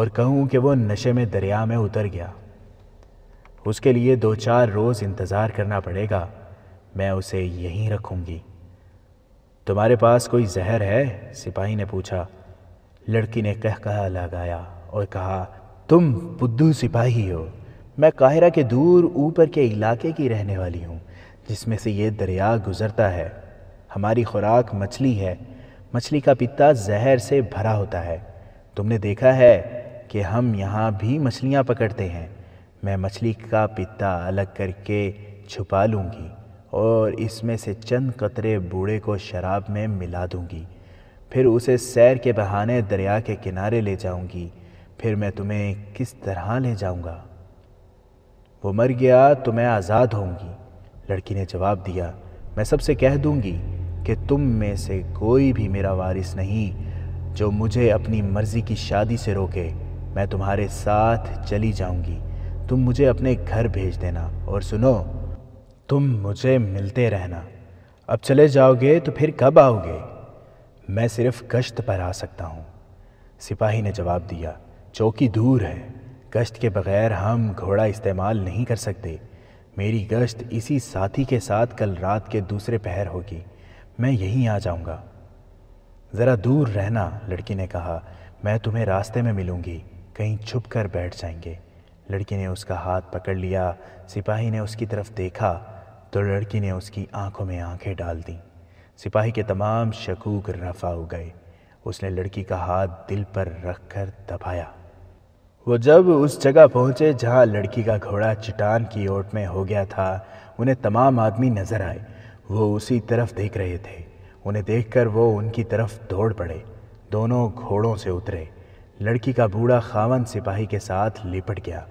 और कहूं कि वो नशे में दरिया में उतर गया उसके लिए दो चार रोज़ इंतज़ार करना पड़ेगा मैं उसे यहीं रखूंगी तुम्हारे पास कोई जहर है सिपाही ने पूछा लड़की ने कह कहा लगाया और कहा तुम बुद्धू सिपाही हो मैं काहिरा के दूर ऊपर के इलाके की रहने वाली हूँ जिसमें से ये दरिया गुज़रता है हमारी खुराक मछली है मछली का पिता जहर से भरा होता है तुमने देखा है कि हम यहाँ भी मछलियाँ पकड़ते हैं मैं मछली का पिता अलग करके छुपा लूँगी और इसमें से चंद कतरे बूढ़े को शराब में मिला दूँगी फिर उसे सैर के बहाने दरिया के किनारे ले जाऊँगी फिर मैं तुम्हें किस तरह ले जाऊँगा वो मर गया तो मैं आज़ाद होंगी लड़की ने जवाब दिया मैं सबसे कह दूंगी कि तुम में से कोई भी मेरा वारिस नहीं जो मुझे अपनी मर्ज़ी की शादी से रोके मैं तुम्हारे साथ चली जाऊंगी तुम मुझे अपने घर भेज देना और सुनो तुम मुझे मिलते रहना अब चले जाओगे तो फिर कब आओगे मैं सिर्फ गश्त पर आ सकता हूँ सिपाही ने जवाब दिया चौकी दूर है गश्त के बगैर हम घोड़ा इस्तेमाल नहीं कर सकते मेरी गश्त इसी साथी के साथ कल रात के दूसरे पहर होगी मैं यहीं आ जाऊंगा ज़रा दूर रहना लड़की ने कहा मैं तुम्हें रास्ते में मिलूंगी कहीं छुप कर बैठ जाएंगे लड़की ने उसका हाथ पकड़ लिया सिपाही ने उसकी तरफ देखा तो लड़की ने उसकी आंखों में आंखें डाल दी सिपाही के तमाम शकूक रफा हो गए उसने लड़की का हाथ दिल पर रख कर दबाया वो जब उस जगह पहुंचे जहां लड़की का घोड़ा चटान की ओट में हो गया था उन्हें तमाम आदमी नज़र आए वो उसी तरफ देख रहे थे उन्हें देखकर वो उनकी तरफ दौड़ पड़े दोनों घोड़ों से उतरे लड़की का बूढ़ा खावन सिपाही के साथ लिपट गया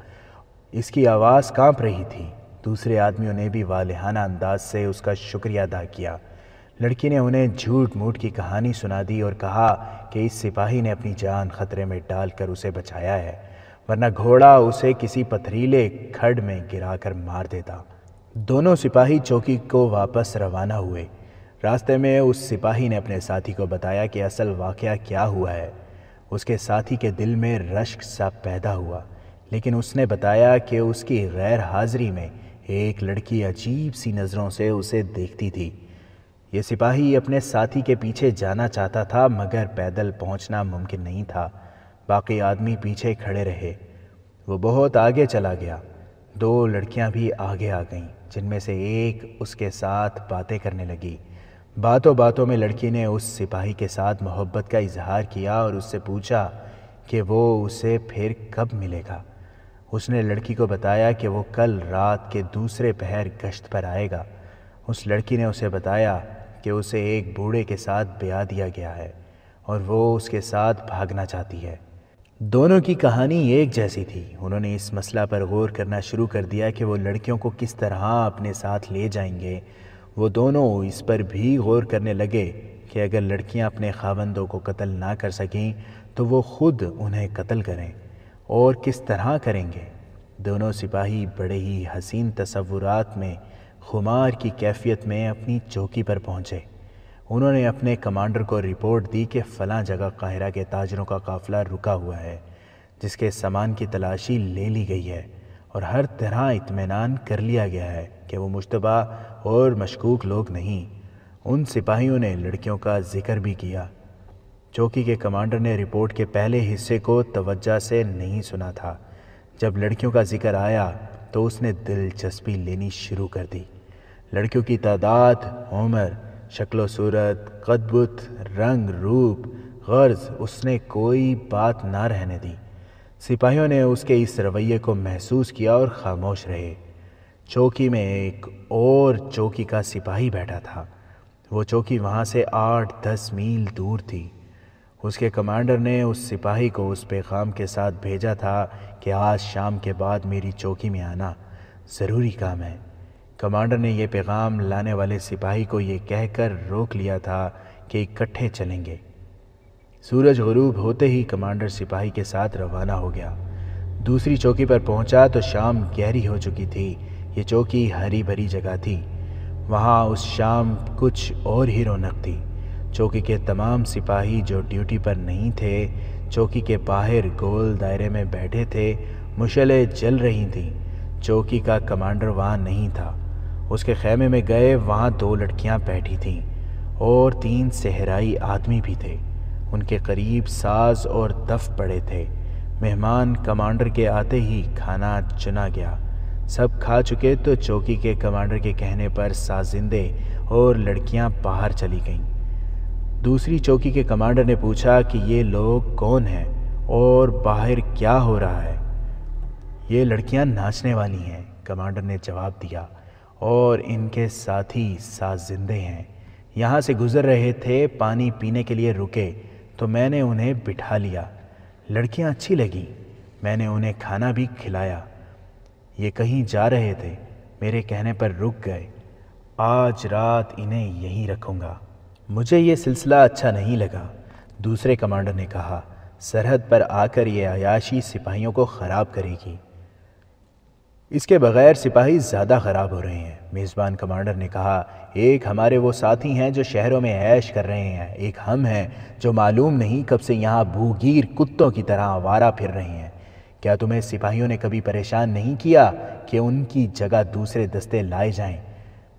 इसकी आवाज़ कांप रही थी दूसरे आदमियों ने भी वालहाना अंदाज से उसका शुक्रिया अदा किया लड़की ने उन्हें झूठ मूठ की कहानी सुना दी और कहा कि इस सिपाही ने अपनी जान खतरे में डालकर उसे बचाया है वरना घोड़ा उसे किसी पथरीले खड में गिराकर मार देता दोनों सिपाही चौकी को वापस रवाना हुए रास्ते में उस सिपाही ने अपने साथी को बताया कि असल वाक़ क्या हुआ है उसके साथी के दिल में रश्क सा पैदा हुआ लेकिन उसने बताया कि उसकी गैर हाज़िरी में एक लड़की अजीब सी नज़रों से उसे देखती थी ये सिपाही अपने साथी के पीछे जाना चाहता था मगर पैदल पहुंचना मुमकिन नहीं था बाकी आदमी पीछे खड़े रहे वो बहुत आगे चला गया दो लड़कियां भी आगे आ गईं जिनमें से एक उसके साथ बातें करने लगी बातों बातों में लड़की ने उस सिपाही के साथ मोहब्बत का इजहार किया और उससे पूछा कि वो उसे फिर कब मिलेगा उसने लड़की को बताया कि वो कल रात के दूसरे पहर गश्त पर आएगा उस लड़की ने उसे बताया कि उसे एक बूढ़े के साथ ब्याह दिया गया है और वो उसके साथ भागना चाहती है दोनों की कहानी एक जैसी थी उन्होंने इस मसला पर गौर करना शुरू कर दिया कि वो लड़कियों को किस तरह अपने साथ ले जाएंगे वो दोनों इस पर भी गौर करने लगे कि अगर लड़कियां अपने खावंदों को कत्ल ना कर सकें तो वो खुद उन्हें कत्ल करें और किस तरह करेंगे दोनों सिपाही बड़े ही हसीन तस्वुरात में खुमार की कैफियत में अपनी चौकी पर पहुँचे उन्होंने अपने कमांडर को रिपोर्ट दी कि फ़लाँ जगह काहिरा के ताजरों का काफिला रुका हुआ है जिसके सामान की तलाशी ले ली गई है और हर तरह इतमान कर लिया गया है कि वो मुशतबा और मशकूक लोग नहीं उन सिपाहियों ने लड़कियों का जिक्र भी किया चौकी के कमांडर ने रिपोर्ट के पहले हिस्से को तवज्जो से नहीं सुना था जब लड़कियों का जिक्र आया तो उसने दिलचस्पी लेनी शुरू कर दी लड़कियों की तादाद उम्र शक्लो सूरत कदबुत रंग रूप गर्ज उसने कोई बात ना रहने दी सिपाहियों ने उसके इस रवैये को महसूस किया और खामोश रहे चौकी में एक और चौकी का सिपाही बैठा था वो चौकी वहाँ से आठ दस मील दूर थी उसके कमांडर ने उस सिपाही को उस पैगाम के साथ भेजा था कि आज शाम के बाद मेरी चौकी में आना ज़रूरी काम है कमांडर ने यह पैगाम लाने वाले सिपाही को ये कहकर रोक लिया था कि इकट्ठे चलेंगे सूरज गरूब होते ही कमांडर सिपाही के साथ रवाना हो गया दूसरी चौकी पर पहुंचा तो शाम गहरी हो चुकी थी ये चौकी हरी भरी जगह थी वहाँ उस शाम कुछ और ही रौनक थी चौकी के तमाम सिपाही जो ड्यूटी पर नहीं थे चौकी के बाहर गोल दायरे में बैठे थे मुशलें जल रही थीं चौकी का कमांडर वहाँ नहीं था उसके खेमे में गए वहाँ दो लड़कियाँ बैठी थीं और तीन सहराई आदमी भी थे उनके करीब साज और दफ पड़े थे मेहमान कमांडर के आते ही खाना चुना गया सब खा चुके तो चौकी के कमांडर के कहने पर साजिंदे और लड़कियां बाहर चली गईं दूसरी चौकी के कमांडर ने पूछा कि ये लोग कौन हैं और बाहर क्या हो रहा है ये लड़कियां नाचने वाली हैं कमांडर ने जवाब दिया और इनके साथी साथ जिंदे हैं यहाँ से गुज़र रहे थे पानी पीने के लिए रुके तो मैंने उन्हें बिठा लिया लड़कियाँ अच्छी लगीं मैंने उन्हें खाना भी खिलाया ये कहीं जा रहे थे मेरे कहने पर रुक गए आज रात इन्हें यहीं रखूँगा मुझे ये सिलसिला अच्छा नहीं लगा दूसरे कमांडर ने कहा सरहद पर आकर ये अयाशी सिपाहियों को ख़राब करेगी इसके बगैर सिपाही ज़्यादा ख़राब हो रहे हैं मेज़बान कमांडर ने कहा एक हमारे वो साथी हैं जो शहरों में ऐश कर रहे हैं एक हम हैं जो मालूम नहीं कब से यहाँ भूगीर कुत्तों की तरह आवारा फिर रहे हैं क्या तुम्हें सिपाहियों ने कभी परेशान नहीं किया कि उनकी जगह दूसरे दस्ते लाए जाएं?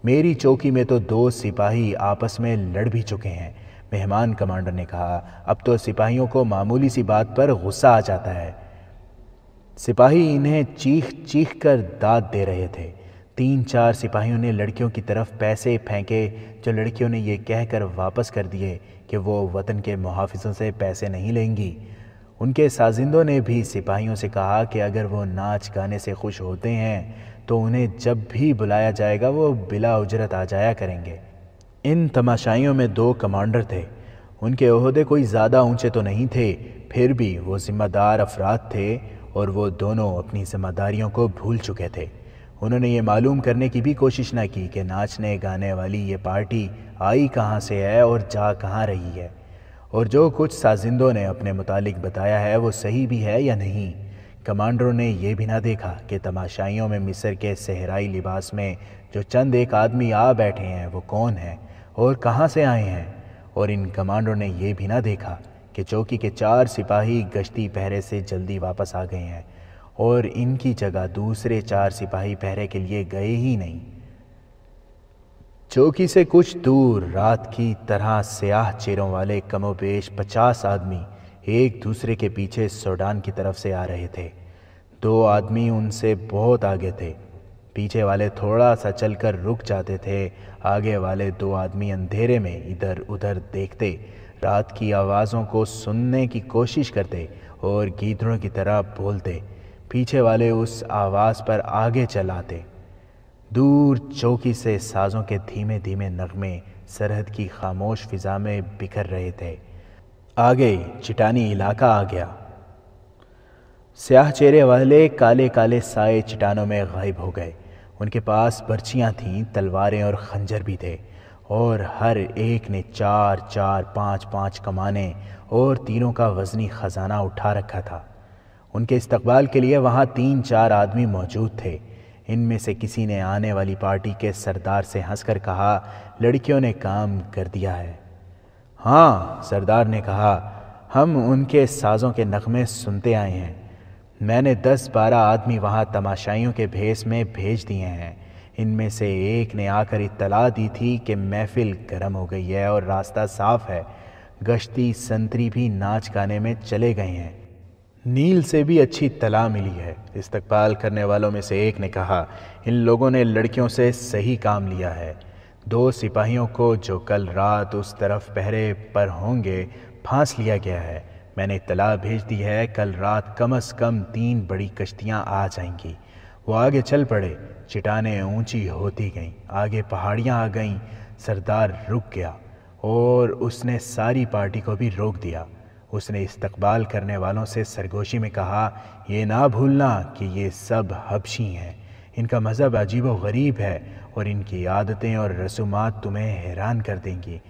मेरी चौकी में तो दो सिपाही आपस में लड़ भी चुके हैं मेहमान कमांडर ने कहा अब तो सिपाहियों को मामूली सी बात पर गुस्सा आ जाता है सिपाही इन्हें चीख चीख कर दाद दे रहे थे तीन चार सिपाहियों ने लड़कियों की तरफ पैसे फेंके जो लड़कियों ने यह कह कहकर वापस कर दिए कि वो वतन के मुहाफिजों से पैसे नहीं लेंगी उनके साजिंदों ने भी सिपाहियों से कहा कि अगर वो नाच गाने से खुश होते हैं तो उन्हें जब भी बुलाया जाएगा वो बिला उजरत आ जाया करेंगे इन तमाशाइयों में दो कमांडर थे उनके अहदे कोई ज़्यादा ऊंचे तो नहीं थे फिर भी वो ज़िम्मेदार अफराद थे और वो दोनों अपनी जिम्मेदारियों को भूल चुके थे उन्होंने ये मालूम करने की भी कोशिश ना की कि नाचने गाने वाली ये पार्टी आई कहाँ से है और जा कहाँ रही है और जो कुछ साजिंदों ने अपने मुतालिक बताया है वो सही भी है या नहीं कमांडरों ने यह भी ना देखा कि तमाशाइयों में मिस्र के सहराई लिबास में जो चंद एक आदमी आ बैठे हैं वो कौन हैं और कहाँ से आए हैं और इन कमांडरों ने यह भी ना देखा कि चौकी के चार सिपाही गश्ती पहरे से जल्दी वापस आ गए हैं और इनकी जगह दूसरे चार सिपाही पहरे के लिए गए ही नहीं चौकी से कुछ दूर रात की तरह स्याह चेरों वाले कमोपेश पचास आदमी एक दूसरे के पीछे सोडान की तरफ से आ रहे थे दो आदमी उनसे बहुत आगे थे पीछे वाले थोड़ा सा चलकर रुक जाते थे आगे वाले दो आदमी अंधेरे में इधर उधर देखते रात की आवाज़ों को सुनने की कोशिश करते और गीदड़ों की तरह बोलते पीछे वाले उस आवाज़ पर आगे चलाते दूर चौकी से साजों के धीमे धीमे नगमे सरहद की खामोश फिजा में बिखर रहे थे आगे चिटानी इलाका आ गया स्याह चेहरे वाले काले काले साए चटानों में गायब हो गए उनके पास पर्चियाँ थीं तलवारें और खंजर भी थे और हर एक ने चार चार पाँच पाँच कमाने और तीनों का वजनी ख़जाना उठा रखा था उनके इस्तबाल के लिए वहाँ तीन चार आदमी मौजूद थे इनमें से किसी ने आने वाली पार्टी के सरदार से हंसकर कहा लड़कियों ने काम कर दिया है हाँ सरदार ने कहा हम उनके साज़ों के नगमे सुनते आए हैं मैंने दस बारह आदमी वहाँ तमाशाइयों के भेस में भेज दिए हैं इनमें से एक ने आकर इत्तला दी थी कि महफिल गर्म हो गई है और रास्ता साफ है गश्ती संतरी भी नाच गाने में चले गए हैं नील से भी अच्छी तला मिली है इस्तकबाल करने वालों में से एक ने कहा इन लोगों ने लड़कियों से सही काम लिया है दो सिपाहियों को जो कल रात उस तरफ पहरे पर होंगे फांस लिया गया है मैंने तला भेज दी है कल रात कम अज़ कम तीन बड़ी कश्तियाँ आ जाएंगी वो आगे चल पड़े चिटाने ऊंची होती गईं आगे पहाड़ियाँ आ गईं सरदार रुक गया और उसने सारी पार्टी को भी रोक दिया उसने इस्तकबाल करने वालों से सरगोशी में कहा यह ना भूलना कि ये सब हबशी हैं इनका मज़हब अजीब व गरीब है और इनकी आदतें और रसूमात तुम्हें हैरान कर देंगी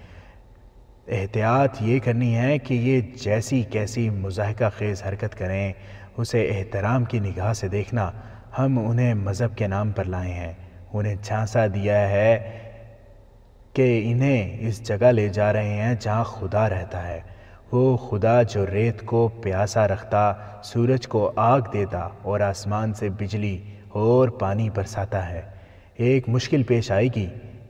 एहतियात ये करनी है कि ये जैसी कैसी मुजाहका खेज़ हरकत करें उसे एहतराम की निगाह से देखना हम उन्हें मज़हब के नाम पर लाए हैं उन्हें झांसा दिया है कि इन्हें इस जगह ले जा रहे हैं जहाँ खुदा रहता है वो खुदा जो रेत को प्यासा रखता सूरज को आग देता और आसमान से बिजली और पानी बरसाता है एक मुश्किल पेश आएगी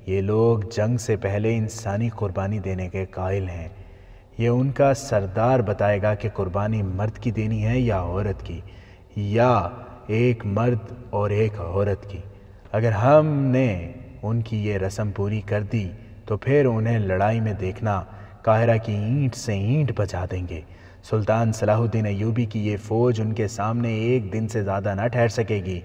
ये लोग जंग से पहले इंसानी कुर्बानी देने के कायल हैं ये उनका सरदार बताएगा कि कुर्बानी मर्द की देनी है या औरत की या एक मर्द और एक औरत की अगर हमने उनकी ये रस्म पूरी कर दी तो फिर उन्हें लड़ाई में देखना काहरा की ईंट से ईंट बचा देंगे सुल्तान सलाहुद्दीन अयूबी की ये फ़ौज उनके सामने एक दिन से ज़्यादा ना ठहर सकेगी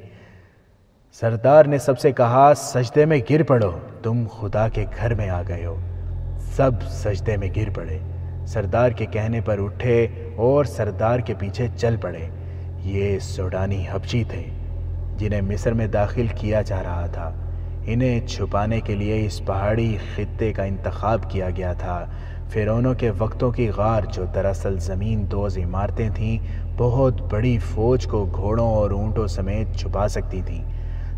सरदार ने सबसे कहा सजदे में गिर पड़ो तुम खुदा के घर में आ गए हो सब सजदे में गिर पड़े सरदार के कहने पर उठे और सरदार के पीछे चल पड़े ये सूडानी हबशी थे जिन्हें मिस्र में दाखिल किया जा रहा था इन्हें छुपाने के लिए इस पहाड़ी खत्े का इंतखब किया गया था फ़िरौनों के वक्तों की गार जो दरअसल ज़मीन दोज इमारतें थीं बहुत बड़ी फ़ौज को घोड़ों और ऊँटों समेत छुपा सकती थीं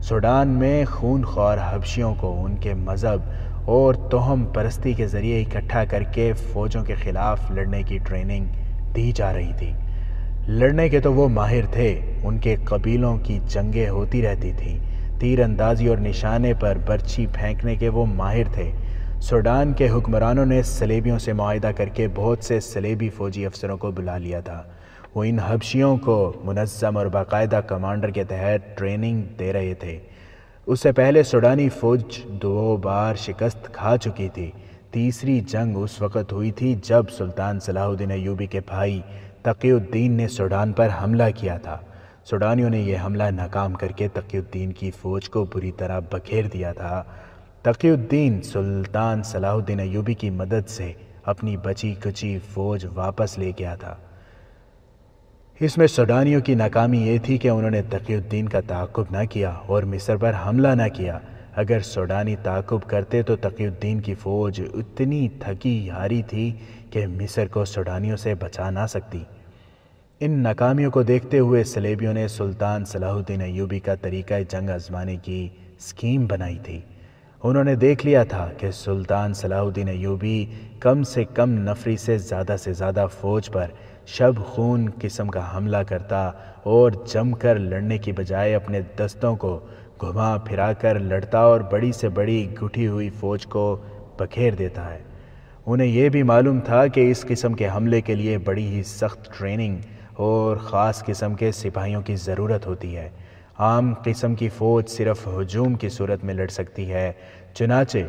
सूडान में खून खौर हबशियों को उनके मज़हब और तोहम परस्ती के ज़रिए इकट्ठा करके फ़ौजों के ख़िलाफ़ लड़ने की ट्रेनिंग दी जा रही थी लड़ने के तो वो माहिर थे उनके कबीलों की जंगें होती रहती थी तीरंदाजी और निशाने पर बर्छी फेंकने के वो माहिर थे सूडान के हुक्मरानों ने सलेबियों से माहिदा करके बहुत से सलेबी फ़ौजी अफसरों को बुला लिया था वो इन हबशियों को मुनज़म और बाकायदा कमांडर के तहत ट्रेनिंग दे रहे थे उससे पहले सूडानी फ़ौज दो बार शिकस्त खा चुकी थी तीसरी जंग उस वक़्त हुई थी जब सुल्तान सलाहुद्दीन यूबी के भाई तकीुद्दीन ने सूडान पर हमला किया था सूडानियों ने यह हमला नाकाम करके तकीुद्दीन की फ़ौज को बुरी तरह बखेर दिया था तकीुद्दीन सुल्तान सलाहुद्दीन अयूबी की मदद से अपनी बची कची फ़ौज वापस ले गया था इसमें सूडानियों की नाकामी ये थी कि उन्होंने तकीुद्दीन का ताकुब ना किया और मिस्र पर हमला ना किया अगर सोडानी ताकुब करते तो तकीउद्दीन की फ़ौज उतनी थकी हारी थी कि मिस्र को सोडानियों से बचा ना सकती इन नाकामियों को देखते हुए सलेबियों ने सुल्तान सलाहुद्दीन अयूबी का तरीक़ा जंग आजमाने की स्कीम बनाई थी उन्होंने देख लिया था कि सुल्तान सलाहुद्दीन अयूबी कम से कम नफरी से ज़्यादा से ज़्यादा फ़ौज पर शब खून किस्म का हमला करता और जमकर लड़ने की बजाय अपने दस्तों को घुमा फिराकर लड़ता और बड़ी से बड़ी घुटी हुई फौज को बखेर देता है उन्हें यह भी मालूम था कि इस किस्म के हमले के लिए बड़ी ही सख्त ट्रेनिंग और ख़ास किस्म के सिपाहियों की ज़रूरत होती है आम किस्म की फ़ौज सिर्फ हजूम की सूरत में लड़ सकती है चुनाचे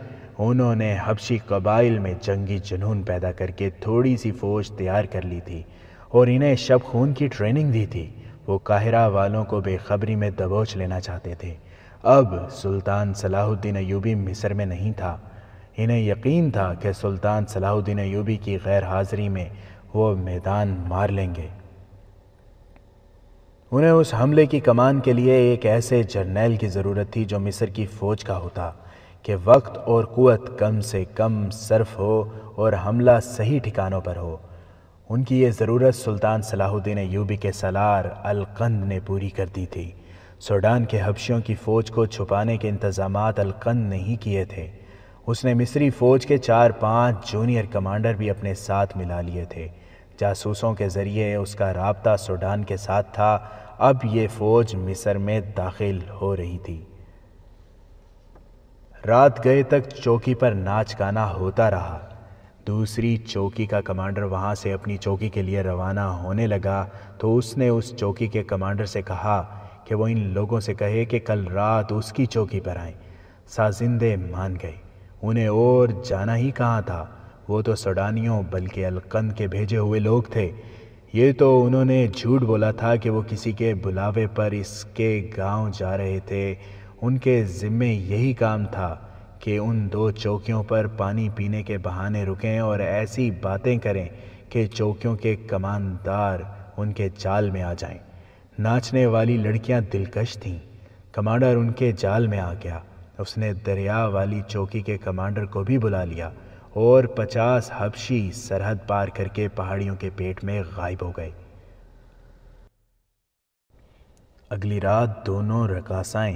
उन्होंने हबशी कबाइल में जंगी जुनून पैदा करके थोड़ी सी फ़ौज तैयार कर ली थी और इन्हें शब खून की ट्रेनिंग दी थी वो काहिरा वालों को बेखबरी में दबोच लेना चाहते थे अब सुल्तान सलाहुद्दीन अयूबी मिस्र में नहीं था इन्हें यकीन था कि सुल्तान सलाहुद्दीन अयूबी की गैर हाज़िरी में वो मैदान मार लेंगे उन्हें उस हमले की कमान के लिए एक ऐसे जर्नैल की ज़रूरत थी जो मिस्र की फ़ौज का होता कि वक्त और क़वत कम से कम सर्फ हो और हमला सही ठिकानों पर हो उनकी ये ज़रूरत सुल्तान सलाहुद्दीन यूबी के सलार अलकंद ने पूरी कर दी थी सूडान के हबशियों की फ़ौज को छुपाने के इंतजाम अलकंद नहीं किए थे उसने मिस्री फ़ौज के चार पांच जूनियर कमांडर भी अपने साथ मिला लिए थे जासूसों के ज़रिए उसका रबता सूडान के साथ था अब ये फ़ौज मिस्र में दाखिल हो रही थी रात गए तक चौकी पर नाच गाना होता रहा दूसरी चौकी का कमांडर वहाँ से अपनी चौकी के लिए रवाना होने लगा तो उसने उस चौकी के कमांडर से कहा कि वो इन लोगों से कहे कि कल रात उसकी चौकी पर आए साजिंदे मान गए उन्हें और जाना ही कहाँ था वो तो सडानियों बल्कि अलकंद के भेजे हुए लोग थे ये तो उन्होंने झूठ बोला था कि वो किसी के बुलावे पर इसके गांव जा रहे थे उनके ज़िम्मे यही काम था कि उन दो चौकियों पर पानी पीने के बहाने रुकें और ऐसी बातें करें कि चौकियों के कमानदार उनके जाल में आ जाएं। नाचने वाली लड़कियां दिलकश थीं कमांडर उनके जाल में आ गया उसने दरिया वाली चौकी के कमांडर को भी बुला लिया और पचास हबशी सरहद पार करके पहाड़ियों के पेट में गायब हो गए अगली रात दोनों रकासाएं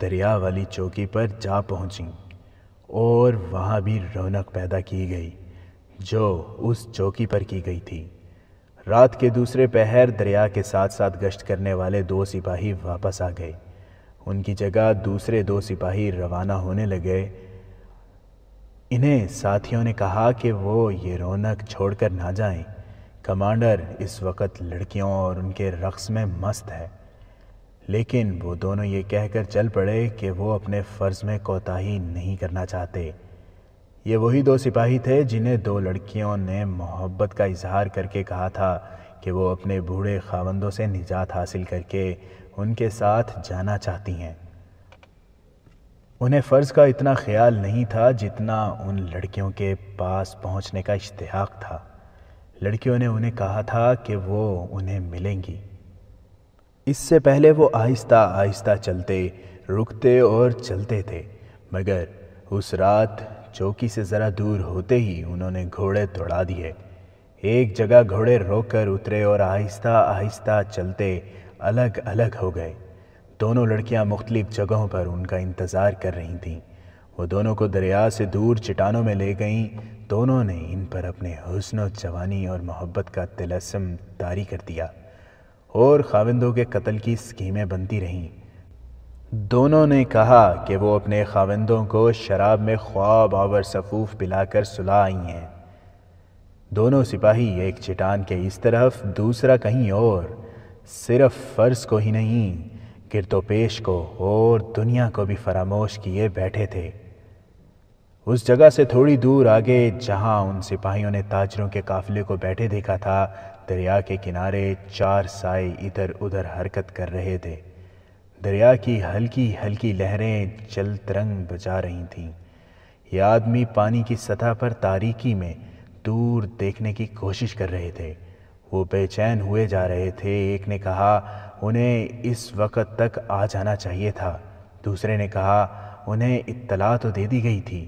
दरिया वाली चौकी पर जा पहुंची और वहाँ भी रौनक पैदा की गई जो उस चौकी पर की गई थी रात के दूसरे पहर दरिया के साथ साथ गश्त करने वाले दो सिपाही वापस आ गए उनकी जगह दूसरे दो सिपाही रवाना होने लगे इन्हें साथियों ने कहा कि वो ये रौनक छोड़कर ना जाएं। कमांडर इस वक्त लड़कियों और उनके रक्स में मस्त है लेकिन वो दोनों ये कहकर चल पड़े कि वो अपने फ़र्ज़ में कोताही नहीं करना चाहते ये वही दो सिपाही थे जिन्हें दो लड़कियों ने मोहब्बत का इजहार करके कहा था कि वो अपने बूढ़े खावंदों से निजात हासिल करके उनके साथ जाना चाहती हैं उन्हें फ़र्ज़ का इतना ख्याल नहीं था जितना उन लड़कियों के पास पहुंचने का इश्तहाक था लड़कियों ने उन्हें कहा था कि वो उन्हें मिलेंगी इससे पहले वो आहिस्ता आहिस्ता चलते रुकते और चलते थे मगर उस रात चौकी से ज़रा दूर होते ही उन्होंने घोड़े दौड़ा दिए एक जगह घोड़े रोककर उतरे और आहिस्ता आहिस्ता चलते अलग अलग हो गए दोनों लड़कियां मुख्तलिफ जगहों पर उनका इंतज़ार कर रही थीं वो दोनों को दरिया से दूर चटानों में ले गईं दोनों ने इन पर अपने हसन जवानी और मोहब्बत का तिलस्म तारी कर दिया और खाविंदों के कत्ल की स्कीमें बनती रहीं दोनों ने कहा कि वो अपने खाविंदों को शराब में ख्वाब आवर सफूफ पिलाकर सुला आई हैं दोनों सिपाही एक चिटान के इस तरफ दूसरा कहीं और सिर्फ फ़र्ज को ही नहीं गिरदोपेश को और दुनिया को भी फरामोश किए बैठे थे उस जगह से थोड़ी दूर आगे जहां उन सिपाहियों ने ताजरों के काफिले को बैठे देखा था दरिया के किनारे चार साए इधर उधर हरकत कर रहे थे दरिया की हल्की हल्की लहरें जल तरंग बजा रही थीं ये आदमी पानी की सतह पर तारीकी में दूर देखने की कोशिश कर रहे थे वो बेचैन हुए जा रहे थे एक ने कहा उन्हें इस वक्त तक आ जाना चाहिए था दूसरे ने कहा उन्हें इत्तला तो दे दी गई थी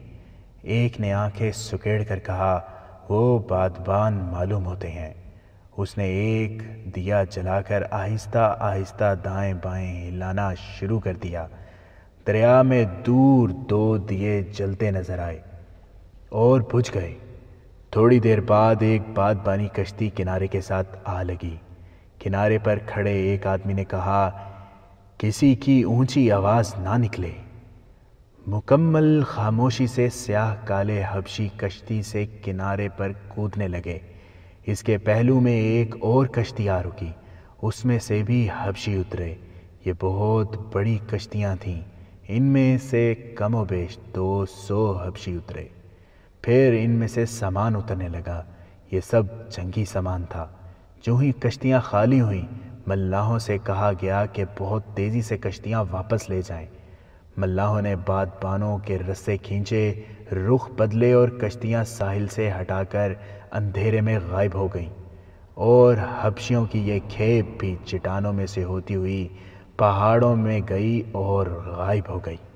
एक ने आंखें सुकेड़ कर कहा वो बादबान मालूम होते हैं उसने एक दिया जलाकर आहिस्ता आहिस्ता दाएं बाएं हिलाना शुरू कर दिया दरिया में दूर दो दिए जलते नजर आए और बुझ गए थोड़ी देर बाद एक बात बानी कश्ती किनारे के साथ आ लगी किनारे पर खड़े एक आदमी ने कहा किसी की ऊंची आवाज़ ना निकले मुकम्मल खामोशी से स्याह काले हबशी कश्ती से किनारे पर कूदने लगे इसके पहलू में एक और कश्तियाँ रुकी उसमें से भी हबशी उतरे ये बहुत बड़ी कश्तियाँ थीं इनमें से कमो बेश दो सौ हबशी उतरे फिर इनमें से सामान उतरने लगा ये सब जंगी सामान था जो ही कश्तियाँ खाली हुई मल्लाहों से कहा गया कि बहुत तेज़ी से कश्तियाँ वापस ले जाएं। मल्लाहों ने बाद बानों के रस्से खींचे रुख बदले और कश्तियाँ साहिल से हटाकर अंधेरे में गायब हो गईं और हबशियों की ये खेप भी चिटानों में से होती हुई पहाड़ों में गई और गायब हो गई